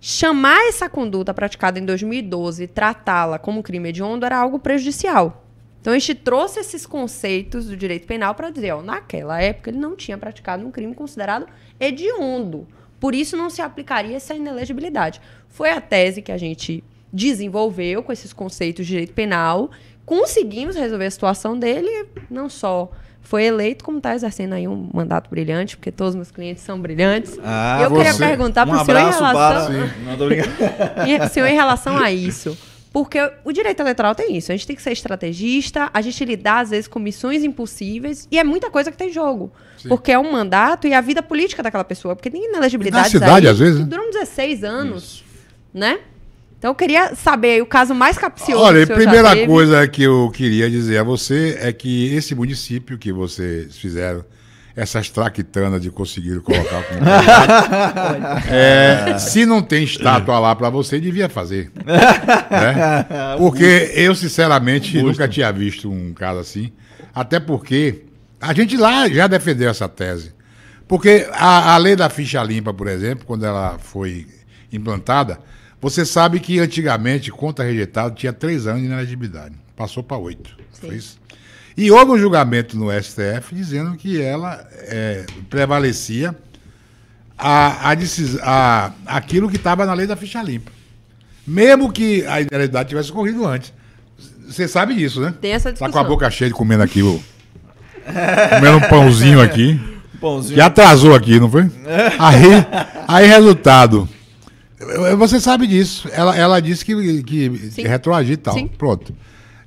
chamar essa conduta praticada em 2012 e tratá-la como crime hediondo era algo prejudicial. Então a gente trouxe esses conceitos do direito penal para dizer, ó, naquela época ele não tinha praticado um crime considerado hediondo. Por isso não se aplicaria essa inelegibilidade. Foi a tese que a gente desenvolveu com esses conceitos de direito penal, conseguimos resolver a situação dele, não só foi eleito como Thais tá Arsena aí um mandato brilhante, porque todos os meus clientes são brilhantes. Ah, eu você. queria perguntar um para o senhor em relação. Para, *laughs* senhor em relação a isso. Porque o direito eleitoral tem isso. A gente tem que ser estrategista, a gente lidar, às vezes, com missões impossíveis, e é muita coisa que tem jogo. Sim. Porque é um mandato e a vida política daquela pessoa. Porque tem inelegibilidade. Na cidade, às vezes. Que né? duram 16 anos. Isso. Né? Então eu queria saber o caso mais capcioso. Olha, primeira coisa que eu queria dizer a você é que esse município que vocês fizeram essas traquitanas de conseguir colocar como *laughs* é, se não tem estátua lá para você devia fazer né? *laughs* porque eu sinceramente nunca tinha visto um caso assim até porque a gente lá já defendeu essa tese porque a, a lei da ficha limpa por exemplo quando ela foi implantada você sabe que antigamente conta rejeitado tinha três anos de inelegibilidade. Passou para oito. Foi isso? E houve um julgamento no STF dizendo que ela é, prevalecia a, a, a, aquilo que estava na lei da ficha limpa. Mesmo que a inelegibilidade tivesse ocorrido antes. Você sabe disso, né? Tem essa discussão. Tá com a boca cheia de comendo aqui, o... *laughs* comendo um pãozinho aqui. Pãozinho. Que atrasou aqui, não foi? *laughs* Aí, aí resultado. Eh, você sabe disso. Ela, ela disse que, que retroagir e tal. Sim. Pronto.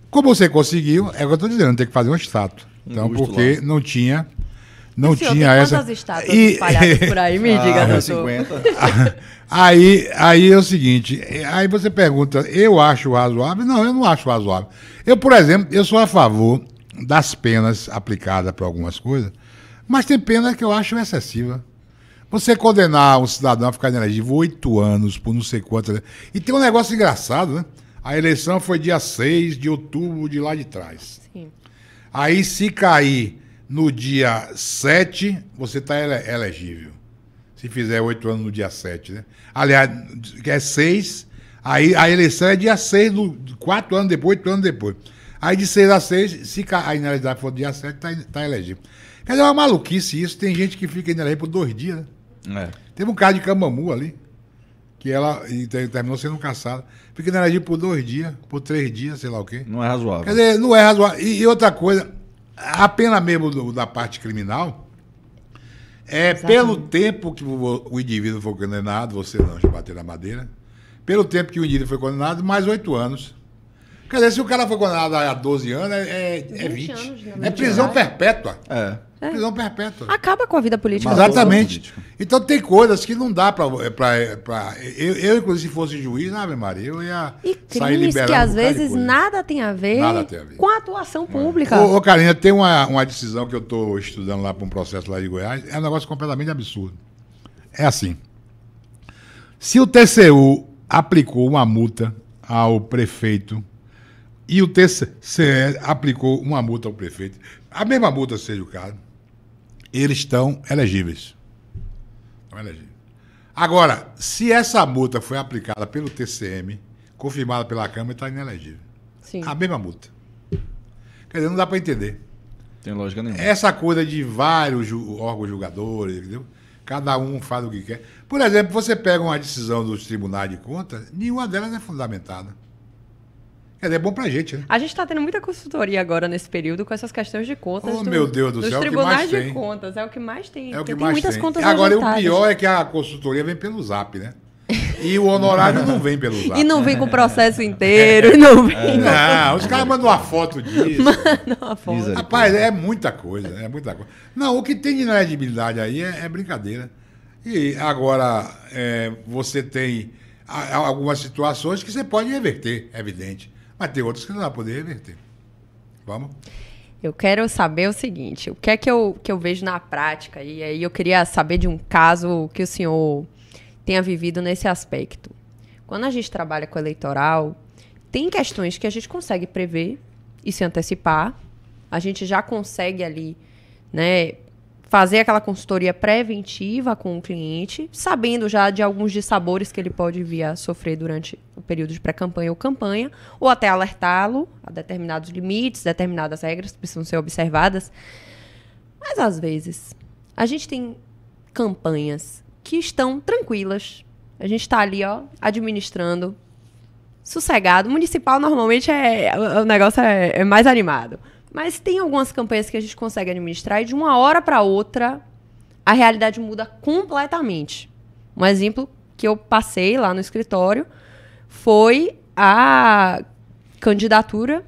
Como você conseguiu, é o que eu estou dizendo, tem que fazer um estátua. Então, porque lá. não tinha. Não senhor, tinha tem essa. Quantas estátuas e... por aí? Me *laughs* ah, diga, doutor. 50. *laughs* aí, aí é o seguinte, aí você pergunta, eu acho razoável? Não, eu não acho razoável. Eu, por exemplo, eu sou a favor das penas aplicadas para algumas coisas, mas tem pena que eu acho excessiva. Você condenar um cidadão a ficar inelegivo oito anos por não sei quanto. E tem um negócio engraçado, né? A eleição foi dia 6 de outubro de lá de trás. Sim. Aí, se cair no dia 7, você está ele elegível. Se fizer oito anos no dia 7, né? Aliás, que é 6, aí a eleição é dia 6, quatro anos depois, oito anos depois. Aí de 6 a 6, se a inelegibilidade for dia 7, está tá elegível. é uma maluquice isso. Tem gente que fica inelegível por dois dias, né? É. Teve um caso de Camamu ali, que ela terminou sendo caçada. Fica inelegido por dois dias, por três dias, sei lá o quê. Não é razoável. Quer dizer, não é razoável. E, e outra coisa, a pena mesmo do, da parte criminal é pelo tempo que o, o, indivíduo foi condenado, você não, já bater na madeira, pelo tempo que o indivíduo foi condenado, mais oito anos. Quer dizer, se o cara foi condenado há 12 anos, é, é, é 20. 20. Anos, né? é prisão perpétua. É. É. Prisão perpétua. Acaba com a vida política. Exatamente. Então tem coisas que não dá para. Eu, eu, inclusive, se fosse juiz, né, Ave Maria, eu ia e sair liberando. que às vezes nada tem, a ver tem a ver com a atuação é. pública. Ô, ô tem uma, uma decisão que eu estou estudando lá para um processo lá de Goiás, é um negócio completamente absurdo. É assim. Se o TCU aplicou uma multa ao prefeito e o TCE aplicou uma multa ao prefeito, a mesma multa seja o caso, eles estão elegíveis. Estão elegíveis. Agora, se essa multa foi aplicada pelo TCM, confirmada pela Câmara, está inelegível. Sim. A mesma multa. Quer dizer, não dá para entender. Tem lógica nenhuma. Essa coisa de vários ju órgãos julgadores, entendeu? Cada um faz o que quer. Por exemplo, você pega uma decisão dos tribunais de contas, nenhuma delas é fundamentada. É, é bom pra gente, né? A gente tá tendo muita consultoria agora nesse período com essas questões de contas. Oh, do, meu Deus do dos céu, é tribunais de tem. contas. É o que mais tem. É o que tem muitas tem. contas Agora, o pior é que a consultoria vem pelo zap, né? E o honorário não vem pelo zap. E não vem com o processo inteiro, *laughs* é. e não vem. É. Não, os caras mandam uma foto disso. Mandam uma foto. Rapaz, é muita coisa, é muita coisa. Não, o que tem de inelegibilidade aí é, é brincadeira. E agora, é, você tem algumas situações que você pode reverter, é evidente. Mas tem outros que não vai poder reverter. Vamos? Eu quero saber o seguinte: o que é que eu, que eu vejo na prática? E aí eu queria saber de um caso que o senhor tenha vivido nesse aspecto. Quando a gente trabalha com eleitoral, tem questões que a gente consegue prever e se antecipar. A gente já consegue ali, né, fazer aquela consultoria preventiva com o cliente, sabendo já de alguns dissabores que ele pode vir a sofrer durante o período de pré-campanha ou campanha, ou até alertá-lo a determinados limites, determinadas regras que precisam ser observadas. Mas às vezes, a gente tem campanhas que estão tranquilas. A gente está ali, ó, administrando, sossegado. municipal normalmente é o negócio é, é mais animado. Mas tem algumas campanhas que a gente consegue administrar e de uma hora para outra a realidade muda completamente. Um exemplo que eu passei lá no escritório foi a candidatura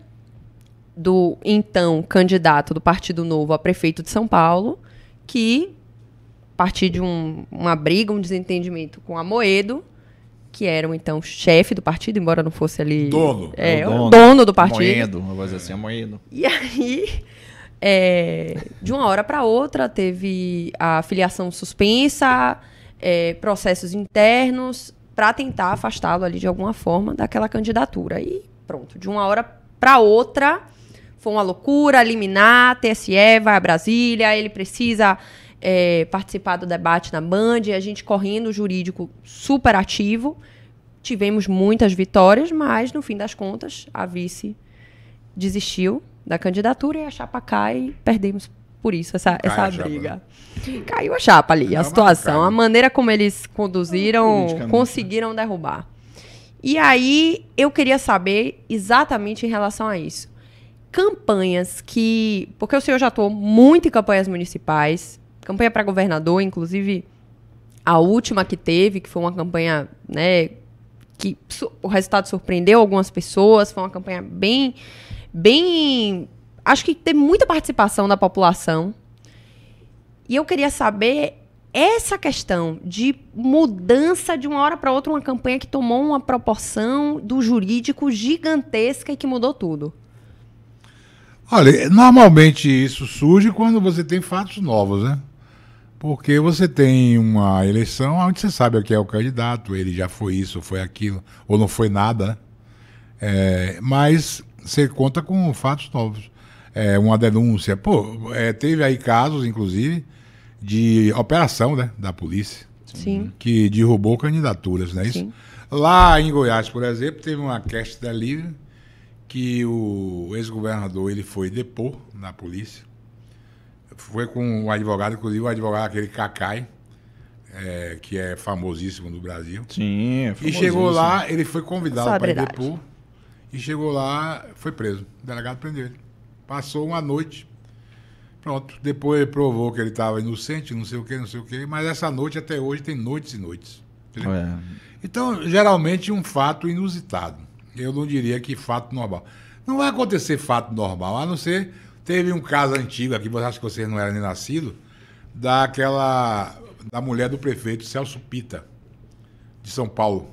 do então candidato do Partido Novo a prefeito de São Paulo, que a partir de um, uma briga, um desentendimento com a Moedo, que eram, então, chefe do partido, embora não fosse ali. Dono. É, é o dono, dono do partido. Moedo, uma coisa assim, é moedo. E aí. É, de uma hora para outra teve a filiação suspensa, é, processos internos para tentar afastá-lo ali de alguma forma daquela candidatura. E pronto, de uma hora para outra foi uma loucura, liminar, TSE vai a Brasília, ele precisa é, participar do debate na Band, a gente correndo jurídico super ativo. Tivemos muitas vitórias, mas no fim das contas a vice desistiu da candidatura e a chapa cai e perdemos por isso essa, essa briga. Chapa. Caiu a chapa ali, Não a situação, a maneira como eles conduziram, né? conseguiram derrubar. E aí eu queria saber exatamente em relação a isso. Campanhas que. Porque o senhor já atuou muito em campanhas municipais, Campanha para governador, inclusive a última que teve, que foi uma campanha, né, que o resultado surpreendeu algumas pessoas, foi uma campanha bem bem, acho que teve muita participação da população. E eu queria saber essa questão de mudança de uma hora para outra, uma campanha que tomou uma proporção do jurídico gigantesca e que mudou tudo. Olha, normalmente isso surge quando você tem fatos novos, né? Porque você tem uma eleição onde você sabe o que é o candidato, ele já foi isso, foi aquilo, ou não foi nada, né? É, mas você conta com fatos novos. É, uma denúncia. Pô, é, teve aí casos, inclusive, de operação né, da polícia Sim. que derrubou candidaturas, não é isso? Sim. Lá em Goiás, por exemplo, teve uma questão da livre que o ex-governador ele foi depor na polícia foi com um advogado, inclusive o um advogado aquele Cacai, é, que é famosíssimo no Brasil. Sim, é E chegou lá, ele foi convidado é para depor. E chegou lá, foi preso. O delegado prendeu ele. Passou uma noite. Pronto. Depois ele provou que ele estava inocente, não sei o quê, não sei o quê. Mas essa noite até hoje tem noites e noites. É. Então, geralmente um fato inusitado. Eu não diria que fato normal. Não vai acontecer fato normal, a não ser Teve um caso antigo aqui, você acha que você não era nem nascido, daquela. da mulher do prefeito Celso Pita, de São Paulo.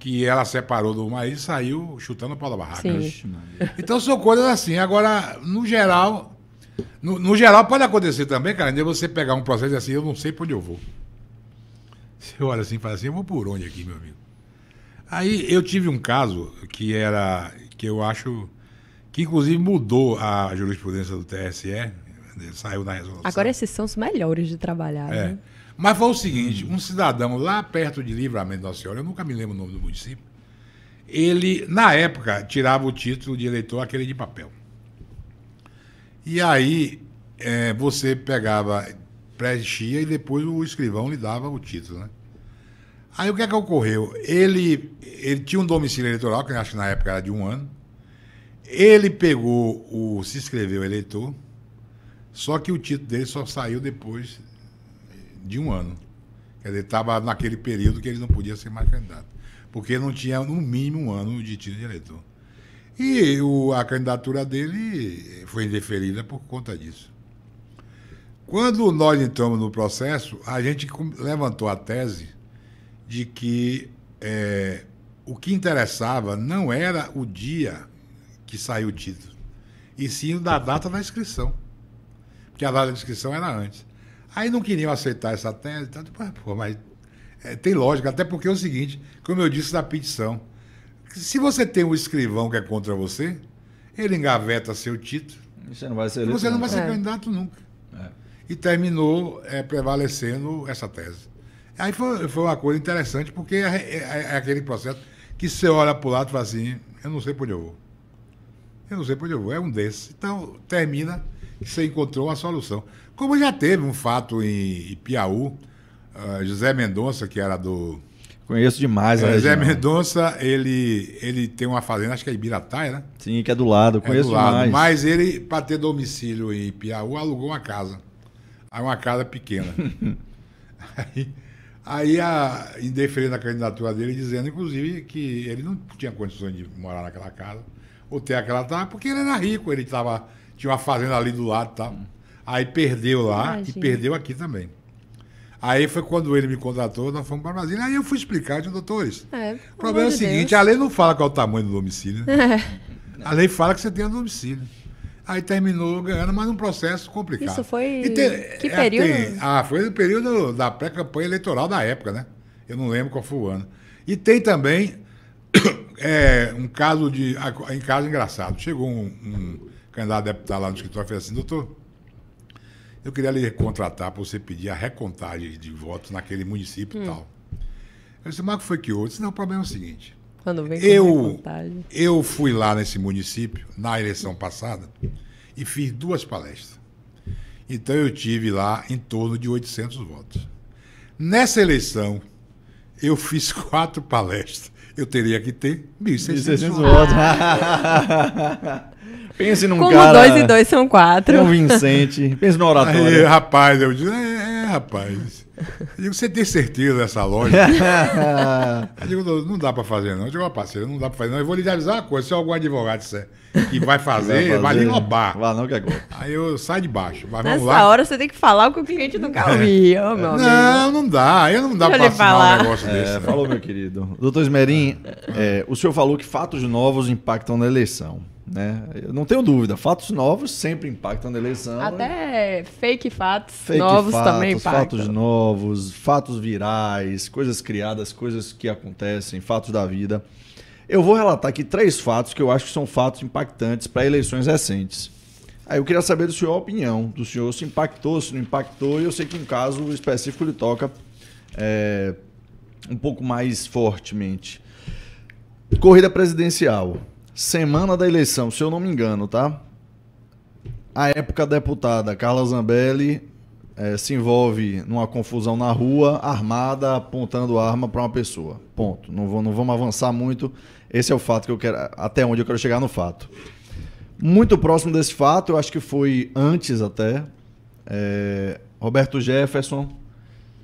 Que ela separou do marido e saiu chutando o pau da barraca. Sim. Então são coisas assim. Agora, no geral. No, no geral, pode acontecer também, cara, de você pegar um processo e assim, eu não sei por onde eu vou. Você olha assim e fala assim, eu vou por onde aqui, meu amigo? Aí eu tive um caso que era. que eu acho que inclusive mudou a jurisprudência do TSE, né? saiu da resolução. Agora esses são os melhores de trabalhar. É. Né? Mas foi o seguinte: um cidadão lá perto de Livramento Nossa Senhora, eu nunca me lembro o nome do município, ele, na época, tirava o título de eleitor, aquele de papel. E aí é, você pegava, preenchia e depois o escrivão lhe dava o título, né? Aí o que é que ocorreu? Ele, ele tinha um domicílio eleitoral, que eu acho que na época era de um ano, ele pegou o. se inscreveu eleitor, só que o título dele só saiu depois de um ano. Quer dizer, estava naquele período que ele não podia ser mais candidato. Porque não tinha, no mínimo, um ano de título de eleitor. E o, a candidatura dele foi indeferida por conta disso. Quando nós entramos no processo, a gente levantou a tese de que é, o que interessava não era o dia que saiu o título, e sim da data da inscrição. Porque a data da inscrição era antes. Aí não queriam aceitar essa tese, então, tipo, ah, pô, mas é, tem lógica, até porque é o seguinte, como eu disse da petição, se você tem um escrivão que é contra você, ele engaveta seu título. Você não vai ser, você não vai ser é. candidato nunca. É. E terminou é, prevalecendo essa tese. Aí foi, foi uma coisa interessante, porque é, é, é aquele processo que você olha para o lado e fala assim, eu não sei por onde eu vou. Eu não sei por onde eu vou, é um desses. Então, termina que você encontrou uma solução. Como já teve um fato em, em Piauí, uh, ah, José Mendonça, que era do. Conheço demais, é, José Mendonça, ele, ele tem uma fazenda, acho que é Ibirataia, né? Sim, que é do lado, é conheço é do lado, demais. Mas ele, para ter domicílio em Piauí, alugou uma casa. Aí uma casa pequena. *laughs* aí aí a, em a candidatura dele, dizendo, inclusive, que ele não tinha condições de morar naquela casa hotel que ela estava, porque ele era rico, ele tava, tinha uma fazenda ali do lado e tal. Aí perdeu lá Imagina. e perdeu aqui também. Aí foi quando ele me contratou, nós fomos para Brasília. Aí eu fui explicar, de doutores. É, é, o problema é o seguinte: Deus. a lei não fala qual é o tamanho do domicílio. Né? É. A lei fala que você tem um domicílio. Aí terminou ganhando, mas num processo complicado. Isso foi. que é, período? Tem, ah, foi no período da pré-campanha eleitoral da época, né? Eu não lembro qual foi o ano. E tem também é, um caso de. Em caso engraçado. Chegou um, um candidato a deputado lá no escritório e falou assim, doutor, eu queria lhe contratar para você pedir a recontagem de votos naquele município e hum. tal. Eu disse, Marco, foi que houve? Eu disse, não, o problema é o seguinte. Quando vem eu, eu fui lá nesse município, na eleição passada, e fiz duas palestras. Então eu tive lá em torno de 800 votos. Nessa eleição, eu fiz *laughs* quatro palestras eu teria que ter 1.600 votos. *laughs* Pense num Como cara... Como dois e dois são quatro. Um Vicente. Pense no oratório. Aí, rapaz, eu disse... É, é rapaz. Eu digo, você tem certeza dessa loja? *laughs* eu digo, não, não dá para fazer não. Eu digo, ó, parceiro, não dá para fazer não. Eu vou lhe avisar uma coisa, se é algum advogado disser que vai *laughs* fazer, vai lhe lobar. Vai não que é gol. Aí eu saio de baixo. Mas Nessa lá. hora você tem que falar o que o cliente nunca ouviu, *laughs* meu não, amigo. Não, dá. Eu não dá para falar. um negócio é, desse. Falou, meu querido. Doutor Esmerim, é. é, o senhor falou que fatos novos impactam na eleição. Né? Eu não tenho dúvida, fatos novos sempre impactam na eleição. Né? Até fake fatos fake novos fatos, também impactam. Fatos novos, fatos virais, coisas criadas, coisas que acontecem, fatos da vida. Eu vou relatar aqui três fatos que eu acho que são fatos impactantes para eleições recentes. Aí eu queria saber do senhor a opinião do senhor, se impactou, se não impactou, e eu sei que um caso específico lhe toca é, um pouco mais fortemente. Corrida presidencial semana da eleição, se eu não me engano, tá? A época deputada Carla Zambelli é, se envolve numa confusão na rua, armada, apontando arma para uma pessoa. Ponto. Não, vou, não vamos avançar muito. Esse é o fato que eu quero, até onde eu quero chegar no fato. Muito próximo desse fato, eu acho que foi antes até. É, Roberto Jefferson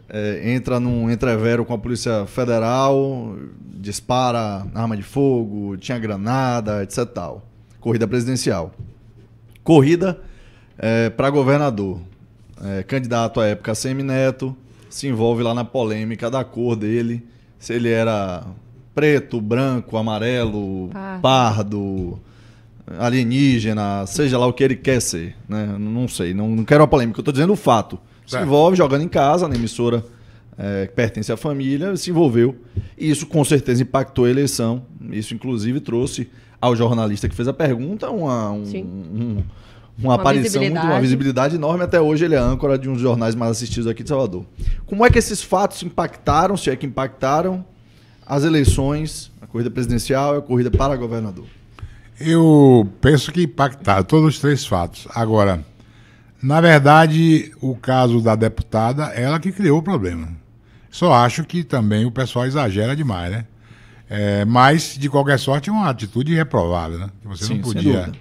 é, entra num entrevero com a Polícia Federal, dispara arma de fogo, tinha granada, etc. Tal. Corrida presidencial. Corrida é, para governador. É, candidato à época semineto, se envolve lá na polêmica da cor dele, se ele era preto, branco, amarelo, pardo alienígena, seja lá o que ele quer ser, né? Não sei, não, não quero a polêmica, eu estou dizendo o fato. Se é. envolve jogando em casa, na emissora é, que pertence à família, se envolveu. E isso com certeza impactou a eleição. Isso, inclusive, trouxe ao jornalista que fez a pergunta uma, um, um, uma, uma aparição, visibilidade. uma visibilidade enorme. Até hoje ele é âncora de um dos jornais mais assistidos aqui de Salvador. Como é que esses fatos impactaram, se é que impactaram, as eleições, a corrida presidencial e a corrida para governador? Eu penso que impactaram todos os três fatos. Agora, na verdade, o caso da deputada, ela que criou o problema. Só acho que também o pessoal exagera demais, né? É, mas, de qualquer sorte, é uma atitude reprovável, né? Que você Sim, não podia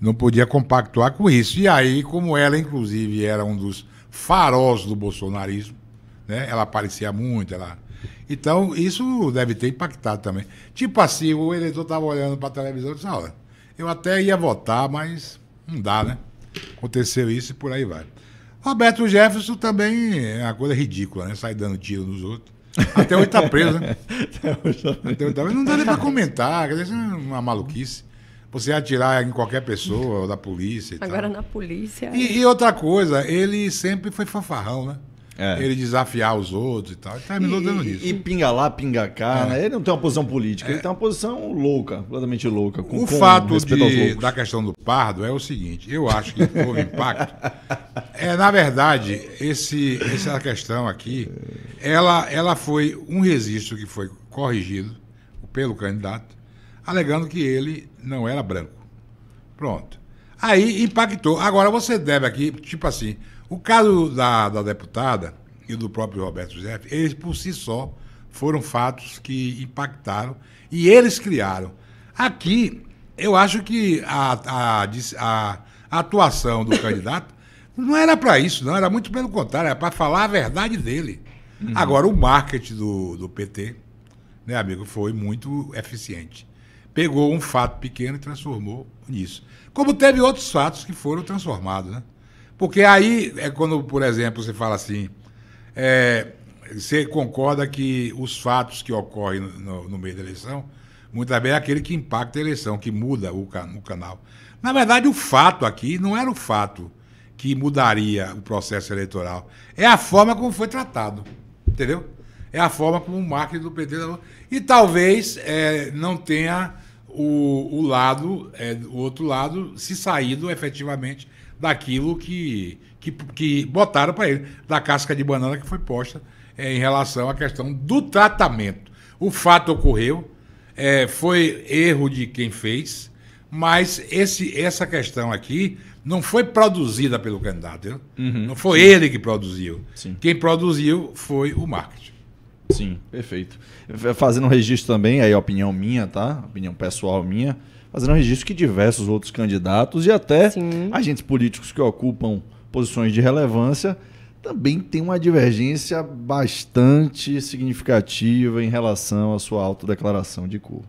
não podia compactuar com isso. E aí, como ela, inclusive, era um dos faróis do bolsonarismo, né? ela aparecia muito, ela... Então, isso deve ter impactado também. Tipo assim, o eleitor estava olhando para a televisão e disse, olha, eu até ia votar, mas não dá, né? aconteceu isso e por aí vai. Roberto Jefferson também é uma coisa ridícula, né? Sai dando tiro nos outros. Até hoje tá preso, né? *laughs* Tá Até hoje tá preso. Não dá nem pra comentar, quer dizer, é uma maluquice. Você atirar em qualquer pessoa, ou da polícia e Agora tal. na polícia. E, e outra coisa, ele sempre foi fanfarrão, né? É. Ele desafiar os outros e tal. Ele terminou e, dando isso. E pinga lá, pinga cá, é. né? Ele não tem uma posição política, é. ele tem uma posição louca, completamente louca. Com, o fato de, da questão do pardo é o seguinte: eu acho que houve impacto. É, na verdade, esse, essa questão aqui, ela, ela foi um registro que foi corrigido pelo candidato, alegando que ele não era branco. Pronto. Aí impactou. Agora você deve aqui, tipo assim, o caso da, da deputada e do próprio Roberto Jefferson, eles por si só foram fatos que impactaram e eles criaram. Aqui, eu acho que a, a, a, a atuação do candidato não era para isso, não, era muito pelo contrário, era para falar a verdade dele. Uhum. Agora, o marketing do, do PT, né, amigo, foi muito eficiente. Pegou um fato pequeno e transformou nisso. Como teve outros fatos que foram transformados, né? Porque aí é quando, por exemplo, você fala assim, é, você concorda que os fatos que ocorrem no, no meio da eleição, muitas vezes é aquele que impacta a eleição, que muda o, o canal. Na verdade, o fato aqui não era o fato que mudaria o processo eleitoral. É a forma como foi tratado. Entendeu? É a forma como o marketing do PT. E talvez é, não tenha o, o lado, é, o outro lado, se saído efetivamente daquilo que, que, que botaram para ele, da casca de banana que foi posta é, em relação à questão do tratamento. O fato ocorreu, é, foi erro de quem fez, mas esse, essa questão aqui não foi produzida pelo candidato. Uhum, não foi sim. ele que produziu. Sim. Quem produziu foi o marketing. Sim, perfeito. Fazendo um registro também, aí opinião minha, tá? Opinião pessoal minha fazendo registro que diversos outros candidatos e até Sim. agentes políticos que ocupam posições de relevância também tem uma divergência bastante significativa em relação à sua autodeclaração de cor.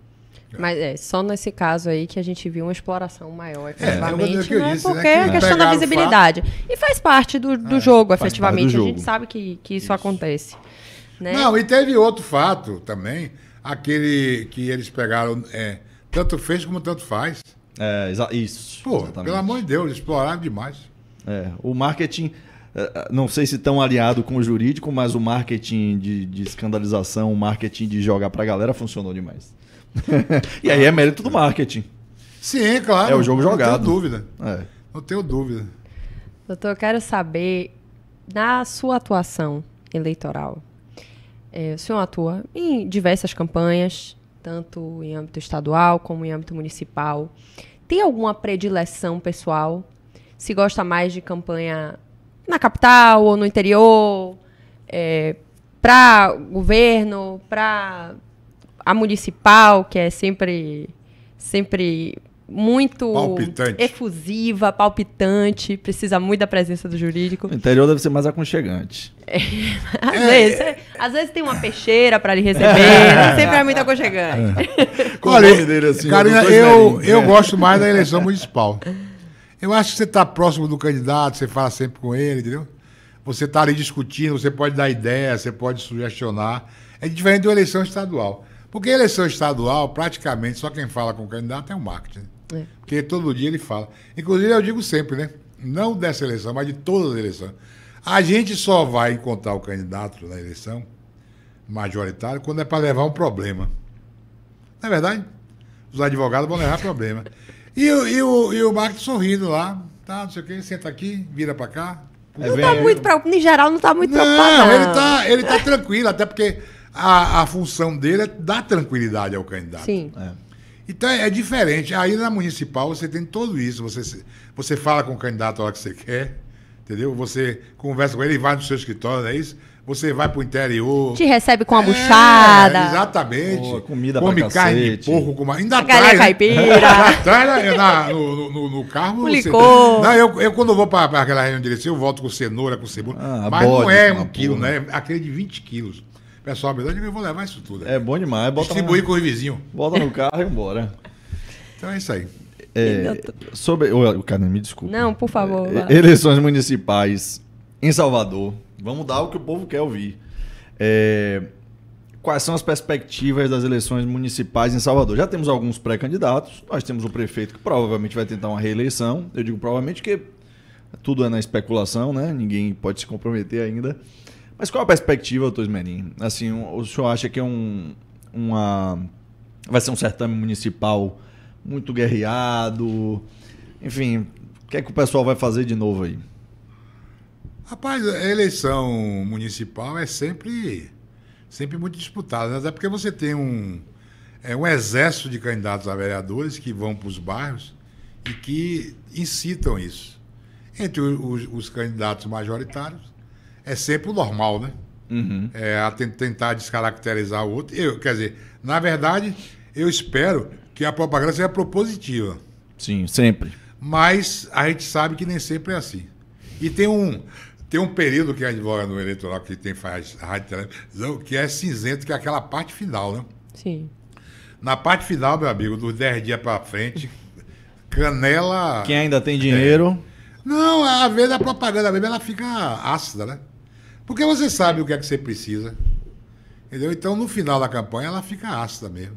É. Mas é só nesse caso aí que a gente viu uma exploração maior, é, efetivamente, né, né, é, né? disse, porque né? a questão da visibilidade. E faz parte do, do é, jogo, efetivamente. Do jogo. A gente sabe que, que isso, isso. acontece. Né? Não, e teve outro fato também, aquele que eles pegaram. É, tanto fez como tanto faz. É, isso. Pô, exatamente. pelo amor de Deus, exploraram demais. É, o marketing, é, é, não sei se tão aliado com o jurídico, mas o marketing de, de escandalização, o marketing de jogar pra galera funcionou demais. *laughs* e aí é mérito do marketing. Sim, claro. É o jogo não jogado. Não tenho dúvida. É. Não tenho dúvida. Doutor, eu quero saber, na sua atuação eleitoral, é, o senhor atua em diversas campanhas, tanto em âmbito estadual como em âmbito municipal. Tem alguma predileção pessoal? Se gosta mais de campanha na capital ou no interior, é, para governo, para a municipal, que é sempre sempre muito palpitante. efusiva, palpitante, precisa muito da presença do jurídico. O interior deve ser mais aconchegante. É, *laughs* às, é, vezes, é, às vezes tem uma peixeira para lhe receber, não é. sempre é muito aconchegante. É. Olha, assim, Karina, eu, eu é. gosto mais da eleição municipal. Eu acho que você está próximo do candidato, você fala sempre com ele, entendeu? Você está ali discutindo, você pode dar ideia, você pode sugestionar. É diferente da eleição estadual. Porque a eleição estadual, praticamente, só quem fala com o candidato é o marketing. É. Porque todo dia ele fala. Inclusive, eu digo sempre, né? Não dessa eleição, mas de todas as eleições. A gente só vai encontrar o candidato na eleição majoritária quando é para levar um problema. Não é verdade? Os advogados vão levar problema. E, e, o, e o Marco sorrindo lá, tá, não sei o quê, senta aqui, vira para cá. Não está muito preocupado, em geral, não está muito não, preocupado. Não, ele está ele tá tranquilo, até porque a, a função dele é dar tranquilidade ao candidato. Sim. É. Então é diferente. Aí na municipal você tem tudo isso. Você, você fala com o candidato a hora que você quer, entendeu? Você conversa com ele, vai no seu escritório, não é isso? Você vai para o interior. Te recebe com uma é, buchada. Exatamente. comida Come pra carne cacete. de porco. Com uma... Ainda atrás. Né? caipira. atrás, *laughs* né? na, no, no, no carro. O licor. Não, eu, eu quando vou para aquela região de direção eu volto com cenoura, com cebola. Ah, mas bode, não é um quilo, não né? Aquele de 20 quilos. Pessoal, beleza? eu vou levar isso tudo. Aqui. É bom demais. Bota Distribuir no... com o vizinho. Bota no carro e embora. Então é isso aí. É, sobre. O cara, me desculpa. Não, por favor. É, eleições municipais em Salvador. Vamos dar o que o povo quer ouvir. É, quais são as perspectivas das eleições municipais em Salvador? Já temos alguns pré-candidatos. Nós temos o prefeito que provavelmente vai tentar uma reeleição. Eu digo provavelmente que tudo é na especulação, né? Ninguém pode se comprometer ainda. Mas qual a perspectiva, doutor Esmerim? Assim, o senhor acha que é um, uma, vai ser um certame municipal muito guerreado? Enfim, o que é que o pessoal vai fazer de novo aí? Rapaz, a eleição municipal é sempre, sempre muito disputada, né? até porque você tem um, é, um exército de candidatos a vereadores que vão para os bairros e que incitam isso. Entre os, os candidatos majoritários é sempre o normal, né? Uhum. É, a tentar descaracterizar o outro. Eu, quer dizer, na verdade, eu espero que a propaganda seja propositiva. Sim, sempre. Mas a gente sabe que nem sempre é assim. E tem um, tem um período que advoga no eleitoral que tem faz rádio televisão, que é cinzento, que é aquela parte final, né? Sim. Na parte final, meu amigo, dos 10 dias para frente, canela. Quem ainda tem dinheiro. É. Não, a vez da propaganda mesmo, ela fica ácida, né? Porque você sabe o que é que você precisa. Entendeu? Então, no final da campanha, ela fica ácida mesmo.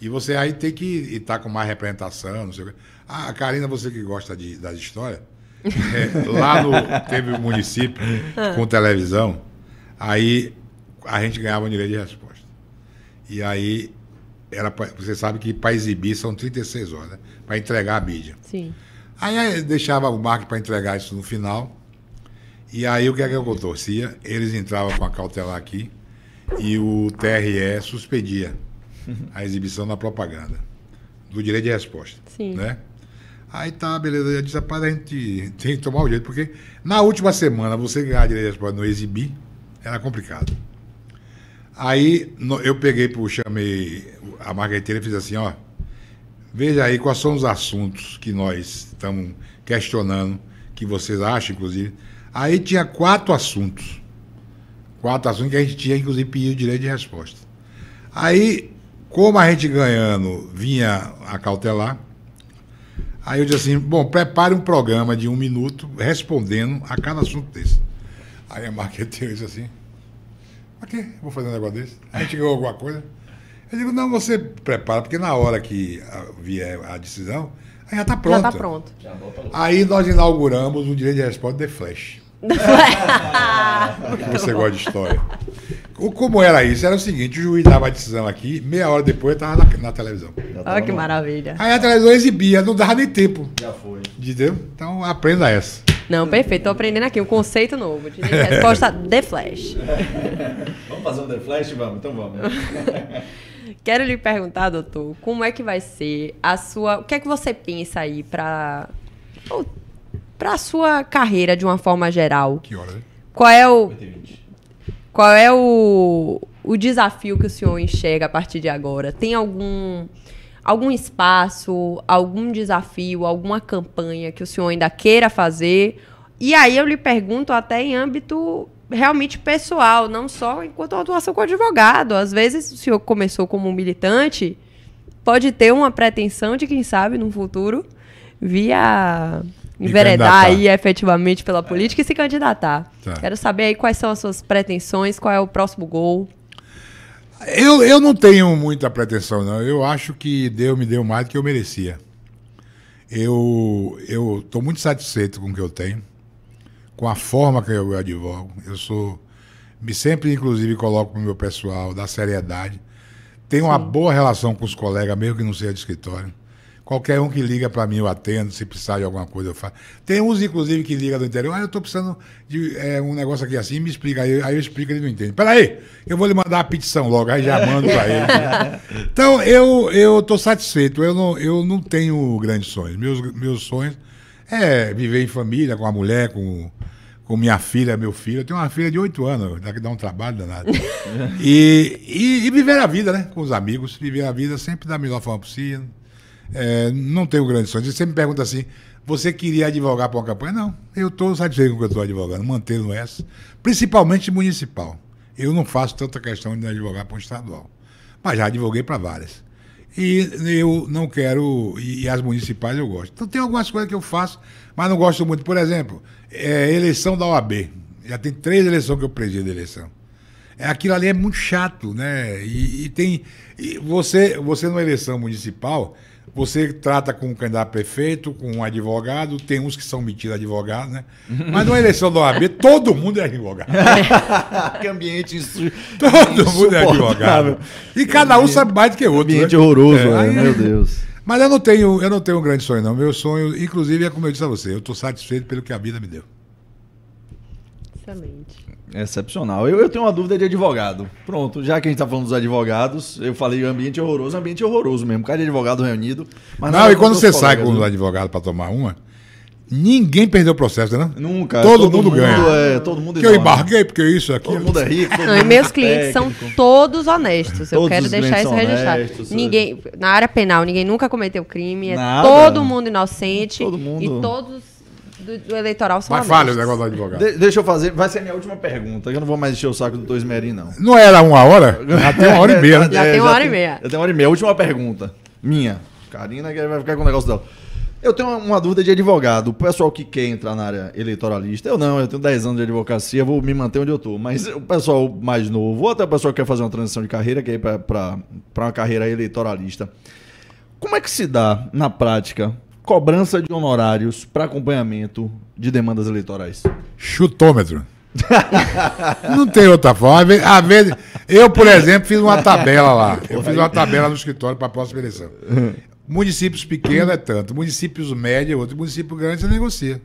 E você aí tem que estar tá com mais representação, não sei o quê. Ah, Karina, você que gosta de, das histórias, é, lá no, teve um município *laughs* ah. com televisão, aí a gente ganhava um direito de resposta. E aí, era pra, você sabe que para exibir são 36 horas, né? para entregar a mídia. Sim. Aí, aí deixava o Mark para entregar isso no final. E aí o que, é que acontecia? Eles entravam com a cautelar aqui e o TRE suspendia a exibição da propaganda do direito de resposta. Sim. Né? Aí tá, beleza. Eu disse, rapaz, a gente tem que tomar o jeito, porque na última semana você ganhar direito de resposta não exibir era complicado. Aí no, eu peguei, pro, chamei a marqueteira e fiz assim, ó. Veja aí quais são os assuntos que nós estamos questionando, que vocês acham, inclusive, Aí tinha quatro assuntos. Quatro assuntos que a gente tinha, inclusive, pedido direito de resposta. Aí, como a gente ganhando vinha a cautelar, aí eu disse assim: bom, prepare um programa de um minuto respondendo a cada assunto desse. Aí a marqueteira disse assim: pra quê? Vou fazer um negócio desse? A gente ganhou alguma coisa? Eu digo: não, você prepara, porque na hora que ah, vier a decisão, aí já está tá pronto. Já está pronto. Aí nós inauguramos o direito de resposta de flash. Você *laughs* gosta de história. Como era isso? Era o seguinte, o juiz dava a decisão aqui, meia hora depois eu tava na, na televisão. Olha que maravilha. Aí a televisão exibia, não dava nem tempo. Já foi. Entendeu? Então aprenda essa. Não, perfeito. Tô aprendendo aqui um conceito novo. De *laughs* resposta The Flash. *laughs* vamos fazer um The Flash? Vamos, então vamos. Quero lhe perguntar, doutor, como é que vai ser a sua. O que é que você pensa aí para para a sua carreira de uma forma geral. Que hora, né? Qual é o Qual é o, o desafio que o senhor enxerga a partir de agora? Tem algum algum espaço, algum desafio, alguma campanha que o senhor ainda queira fazer? E aí eu lhe pergunto até em âmbito realmente pessoal, não só enquanto atuação com advogado. Às vezes o senhor começou como militante, pode ter uma pretensão de quem sabe no futuro via enveredar aí efetivamente pela política e se candidatar. Tá. Quero saber aí quais são as suas pretensões, qual é o próximo gol. Eu, eu não tenho muita pretensão, não. Eu acho que Deus me deu mais do que eu merecia. Eu eu estou muito satisfeito com o que eu tenho, com a forma que eu advogo. Eu sou me sempre inclusive coloco para o meu pessoal da seriedade. Tenho Sim. uma boa relação com os colegas, mesmo que não seja de escritório. Qualquer um que liga para mim, eu atendo. Se precisar de alguma coisa, eu faço. Tem uns, inclusive, que liga do interior. Ah, eu estou precisando de é, um negócio aqui assim, me explica. Aí, aí eu explico, ele não entende. Peraí, eu vou lhe mandar a petição logo, aí já mando para ele. *laughs* então, eu eu estou satisfeito. Eu não, eu não tenho grandes sonhos. Meus, meus sonhos é viver em família, com a mulher, com, com minha filha, meu filho. Eu tenho uma filha de oito anos, dá que dá um trabalho danado. *laughs* e, e, e viver a vida, né? Com os amigos. Viver a vida sempre da melhor forma possível é, não tenho grandes sonhos. Você me pergunta assim, você queria advogar para uma campanha? Não, eu estou satisfeito com o que eu estou advogando, mantendo essa, principalmente municipal. Eu não faço tanta questão de advogar para um estadual, mas já advoguei para várias. E eu não quero, e as municipais eu gosto. Então tem algumas coisas que eu faço, mas não gosto muito. Por exemplo, é, eleição da OAB. Já tem três eleições que eu presido a eleição é, aquilo ali é muito chato, né? E, e tem. E você, você numa eleição municipal, você trata com um candidato a prefeito, com um advogado, tem uns que são mentira advogados, né? Mas numa eleição da OAB, todo mundo é advogado. *laughs* que ambiente insu... Todo mundo é advogado. E cada um sabe mais do que o outro. Ambiente né? horroroso, é, aí, né? meu Deus. Mas eu não tenho, eu não tenho um grande sonho, não. Meu sonho, inclusive, é como eu disse a você, eu estou satisfeito pelo que a vida me deu. Excelente. Excepcional. Eu, eu tenho uma dúvida de advogado. Pronto, já que a gente está falando dos advogados, eu falei ambiente horroroso, ambiente horroroso mesmo. cada advogado reunido. não, não é e quando você sai com né? os advogado para tomar uma, Ninguém perdeu o processo, né? Nunca. Todo, todo mundo, mundo, ganha. É, todo mundo que eu embarquei, porque é isso aqui. Todo mundo é rico. Todo mundo meus é clientes são todos honestos. Eu todos quero deixar isso registrado. ninguém, na área penal, ninguém nunca cometeu crime. É Nada. todo mundo inocente. Todo mundo. E todos do, do eleitoral são Mas falha o negócio do advogado. De, deixa eu fazer, vai ser a minha última pergunta, que eu não vou mais encher o saco do Dois Merim, não. Não era uma hora? Já tem uma hora e meia. já, né? já, *laughs* já tem uma hora e meia. Já tem uma hora e meia. Última pergunta, minha. Karina que vai ficar com o negócio dela. Eu tenho uma, uma dúvida de advogado. O pessoal que quer entrar na área eleitoralista, eu não, eu tenho 10 anos de advocacia, vou me manter onde eu tô. Mas o pessoal mais novo, ou até o pessoal que quer fazer uma transição de carreira, quer ir para uma carreira eleitoralista. Como é que se dá na prática cobrança de honorários para acompanhamento de demandas eleitorais? Chutômetro. Não tem outra forma. Às vezes, eu, por exemplo, fiz uma tabela lá. Eu fiz uma tabela no escritório para a próxima eleição. Municípios pequenos é tanto, municípios médios é outro, município grande você negocia.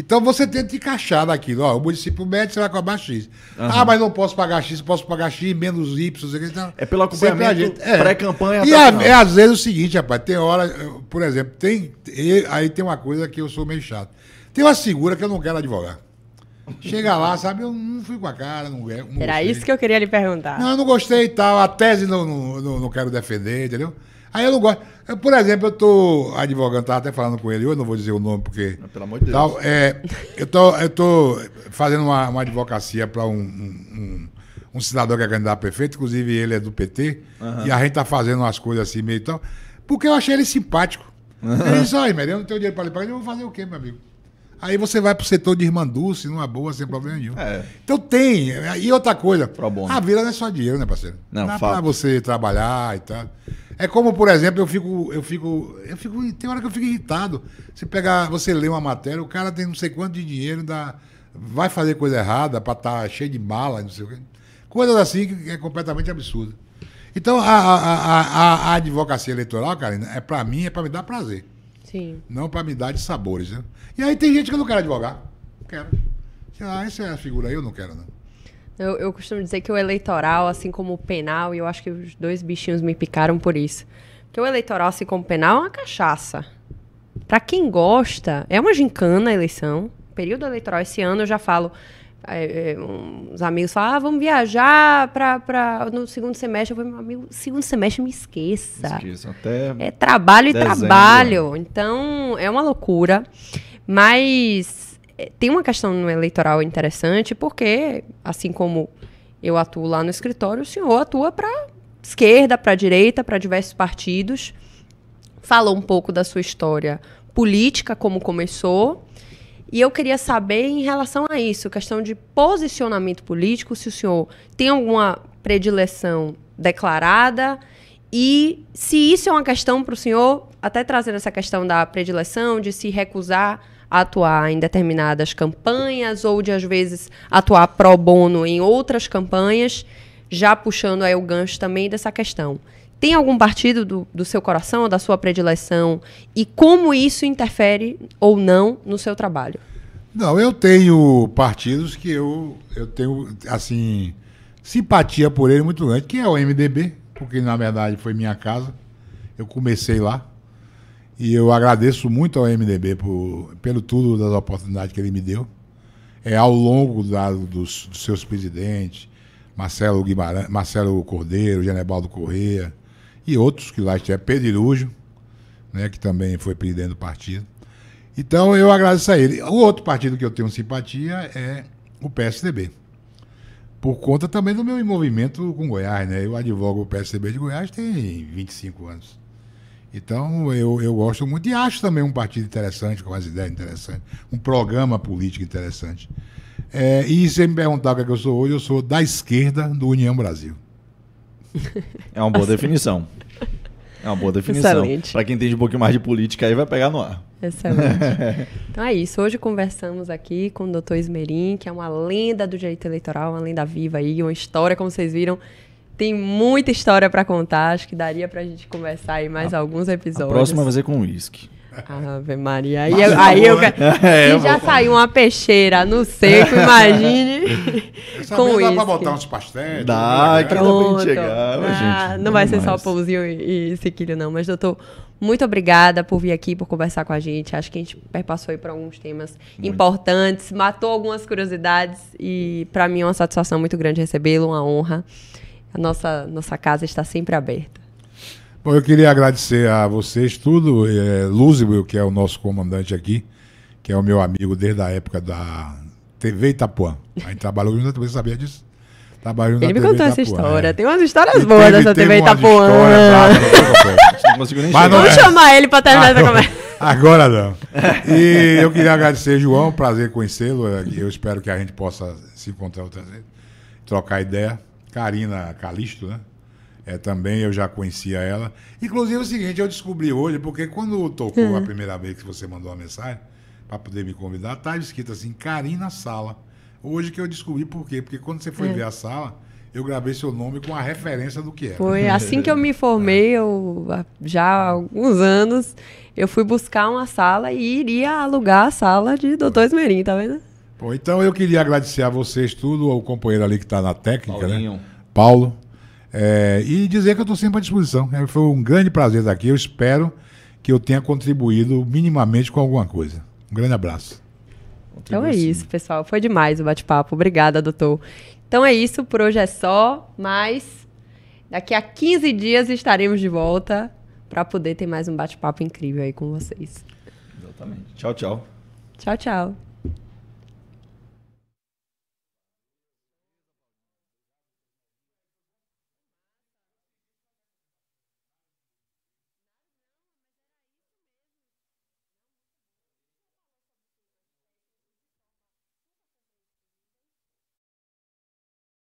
Então você tenta encaixar naquilo. Ó, o município médio você vai cobrar X. Uhum. Ah, mas não posso pagar X, posso pagar X, menos Y. Então, é pelo acompanhamento é. pré-campanha. E a, tá é, é, às vezes o seguinte, rapaz, tem hora, eh, por exemplo, tem. Aí tem uma coisa que eu sou meio chato. Tem uma segura que eu não quero advogar. Chega lá, sabe? Eu não fui com a cara, não, é, não Era gostei. isso que eu queria lhe perguntar. Não, eu não gostei e tal. A tese não, não, não, não quero defender, entendeu? Aí eu não gosto. Eu, por exemplo, eu estou advogando, estava até falando com ele, eu não vou dizer o nome porque. pelo amor de Deus. Tal, é, eu, tô, eu tô fazendo uma, uma advocacia para um, um, um, um, cidadão que é candidato a prefeito, inclusive ele é do PT, uhum. e a gente tá fazendo umas coisas assim meio e tal, porque eu achei ele simpático. Uhum. Ele disse, ai, Mary, eu não tenho dinheiro para ele pagar, eu vou fazer o quê, meu amigo? Aí você vai pro setor de irmanduce, numa boa, sem problema nenhum. É. Então tem. E outra coisa, a vila não é só dinheiro, né, parceiro? Não, Dá para você trabalhar e tal. É como, por exemplo, eu fico, eu fico. Eu fico. Tem hora que eu fico irritado. Você pegar Você lê uma matéria, o cara tem não sei quanto de dinheiro, dá, vai fazer coisa errada para estar tá cheio de mala, não sei o quê. Coisas assim que é completamente absurda. Então, a, a, a, a advocacia eleitoral, Karina, é para mim, é para me dar prazer. Sim. Não para me dar de sabores. Né? E aí tem gente que eu não quero advogar. Não quero. Sei lá, essa é a figura aí, eu não quero, não. Eu, eu costumo dizer que o eleitoral, assim como o penal, e eu acho que os dois bichinhos me picaram por isso. Porque o eleitoral, assim como o penal, é uma cachaça. Para quem gosta, é uma gincana a eleição. Período eleitoral esse ano eu já falo. É, é, uns amigos falam, ah, vamos viajar pra, pra, no segundo semestre. Eu falei, meu amigo, segundo semestre me esqueça. Esqueçam até é trabalho dezembro. e trabalho. Então, é uma loucura. Mas é, tem uma questão no eleitoral interessante, porque, assim como eu atuo lá no escritório, o senhor atua para esquerda, para direita, para diversos partidos. falou um pouco da sua história política, como começou. E eu queria saber, em relação a isso, questão de posicionamento político, se o senhor tem alguma predileção declarada e se isso é uma questão para o senhor, até trazendo essa questão da predileção, de se recusar atuar em determinadas campanhas ou de às vezes atuar pro bono em outras campanhas, já puxando aí o gancho também dessa questão. Tem algum partido do, do seu coração, da sua predileção, e como isso interfere ou não no seu trabalho? Não, eu tenho partidos que eu, eu tenho, assim, simpatia por ele muito grande, que é o MDB, porque na verdade foi minha casa. Eu comecei lá. E eu agradeço muito ao MDB por, pelo tudo das oportunidades que ele me deu. É ao longo da, dos, dos, seus presidentes, Marcelo Guimarães, Marcelo Cordeiro, Genebaldo Correia e outros que lá Pedro Pedirujo, né, que também foi presidente do partido. Então eu agradeço a ele. O outro partido que eu tenho simpatia é o PSDB. Por conta também do meu envolvimento com Goiás, né? Eu advogo o PSDB de Goiás tem 25 anos. Então, eu, eu gosto muito e acho também um partido interessante, com as ideias interessantes, um programa político interessante. É, e se me perguntar o que, é que eu sou hoje, eu sou da esquerda do União Brasil. *laughs* É uma boa definição. É uma boa definição. Para quem entende um pouquinho mais de política, aí vai pegar no ar. Excelente. *laughs* então é isso. Hoje conversamos aqui com o doutor Esmerim, que é uma lenda do direito eleitoral, uma lenda viva aí, uma história, como vocês viram, tem muita história para contar. Acho que daria para a gente conversar aí mais a, alguns episódios. A próxima vai ser com uísque. Ave Maria. Aí, eu, aí eu, né? *laughs* é, se já saiu uma peixeira no seco, imagine. *laughs* Essa com né? Dá pra botar uns pastéis? Dá, que também chegava, ah, gente. Não vai mais. ser só pãozinho e, e sequilho, não. Mas, doutor, muito obrigada por vir aqui, por conversar com a gente. Acho que a gente perpassou aí por alguns temas muito. importantes, matou algumas curiosidades e, para mim, é uma satisfação muito grande recebê-lo, uma honra a nossa, nossa casa está sempre aberta. Bom, eu queria agradecer a vocês tudo, é, que é o nosso comandante aqui, que é o meu amigo desde a época da TV Itapuã. A gente trabalhou junto, você sabia disso? Trabalhou Ele na me TV contou Itapuã, essa é. história. É. Tem umas histórias e boas teve, dessa teve TV Itapuã. História, Mas não Vamos é. chamar ele para terminar agora, essa conversa. Agora não. E eu queria agradecer, João. Prazer conhecê-lo. Eu espero que a gente possa se encontrar outra vez, trocar ideia. Karina Calisto, né? É, também eu já conhecia ela. Inclusive é o seguinte, eu descobri hoje, porque quando tocou uhum. a primeira vez que você mandou uma mensagem para poder me convidar, tá escrito assim, Karina Sala. Hoje que eu descobri por quê, porque quando você foi é. ver a sala, eu gravei seu nome com a referência do que era. Foi assim que eu me formei, *laughs* é. eu ah, já há alguns anos, eu fui buscar uma sala e iria alugar a sala de Doutor Esmerim, tá vendo? Bom, então eu queria agradecer a vocês tudo, ao companheiro ali que está na técnica, né? Paulinho. né? Paulo. É, e dizer que eu estou sempre à disposição. Né? Foi um grande prazer estar aqui. Eu espero que eu tenha contribuído minimamente com alguma coisa. Um grande abraço. Então é isso, pessoal. Foi demais o bate-papo. Obrigada, doutor. Então é isso, por hoje é só, mas daqui a 15 dias estaremos de volta para poder ter mais um bate-papo incrível aí com vocês. Exatamente. Tchau, tchau. Tchau, tchau.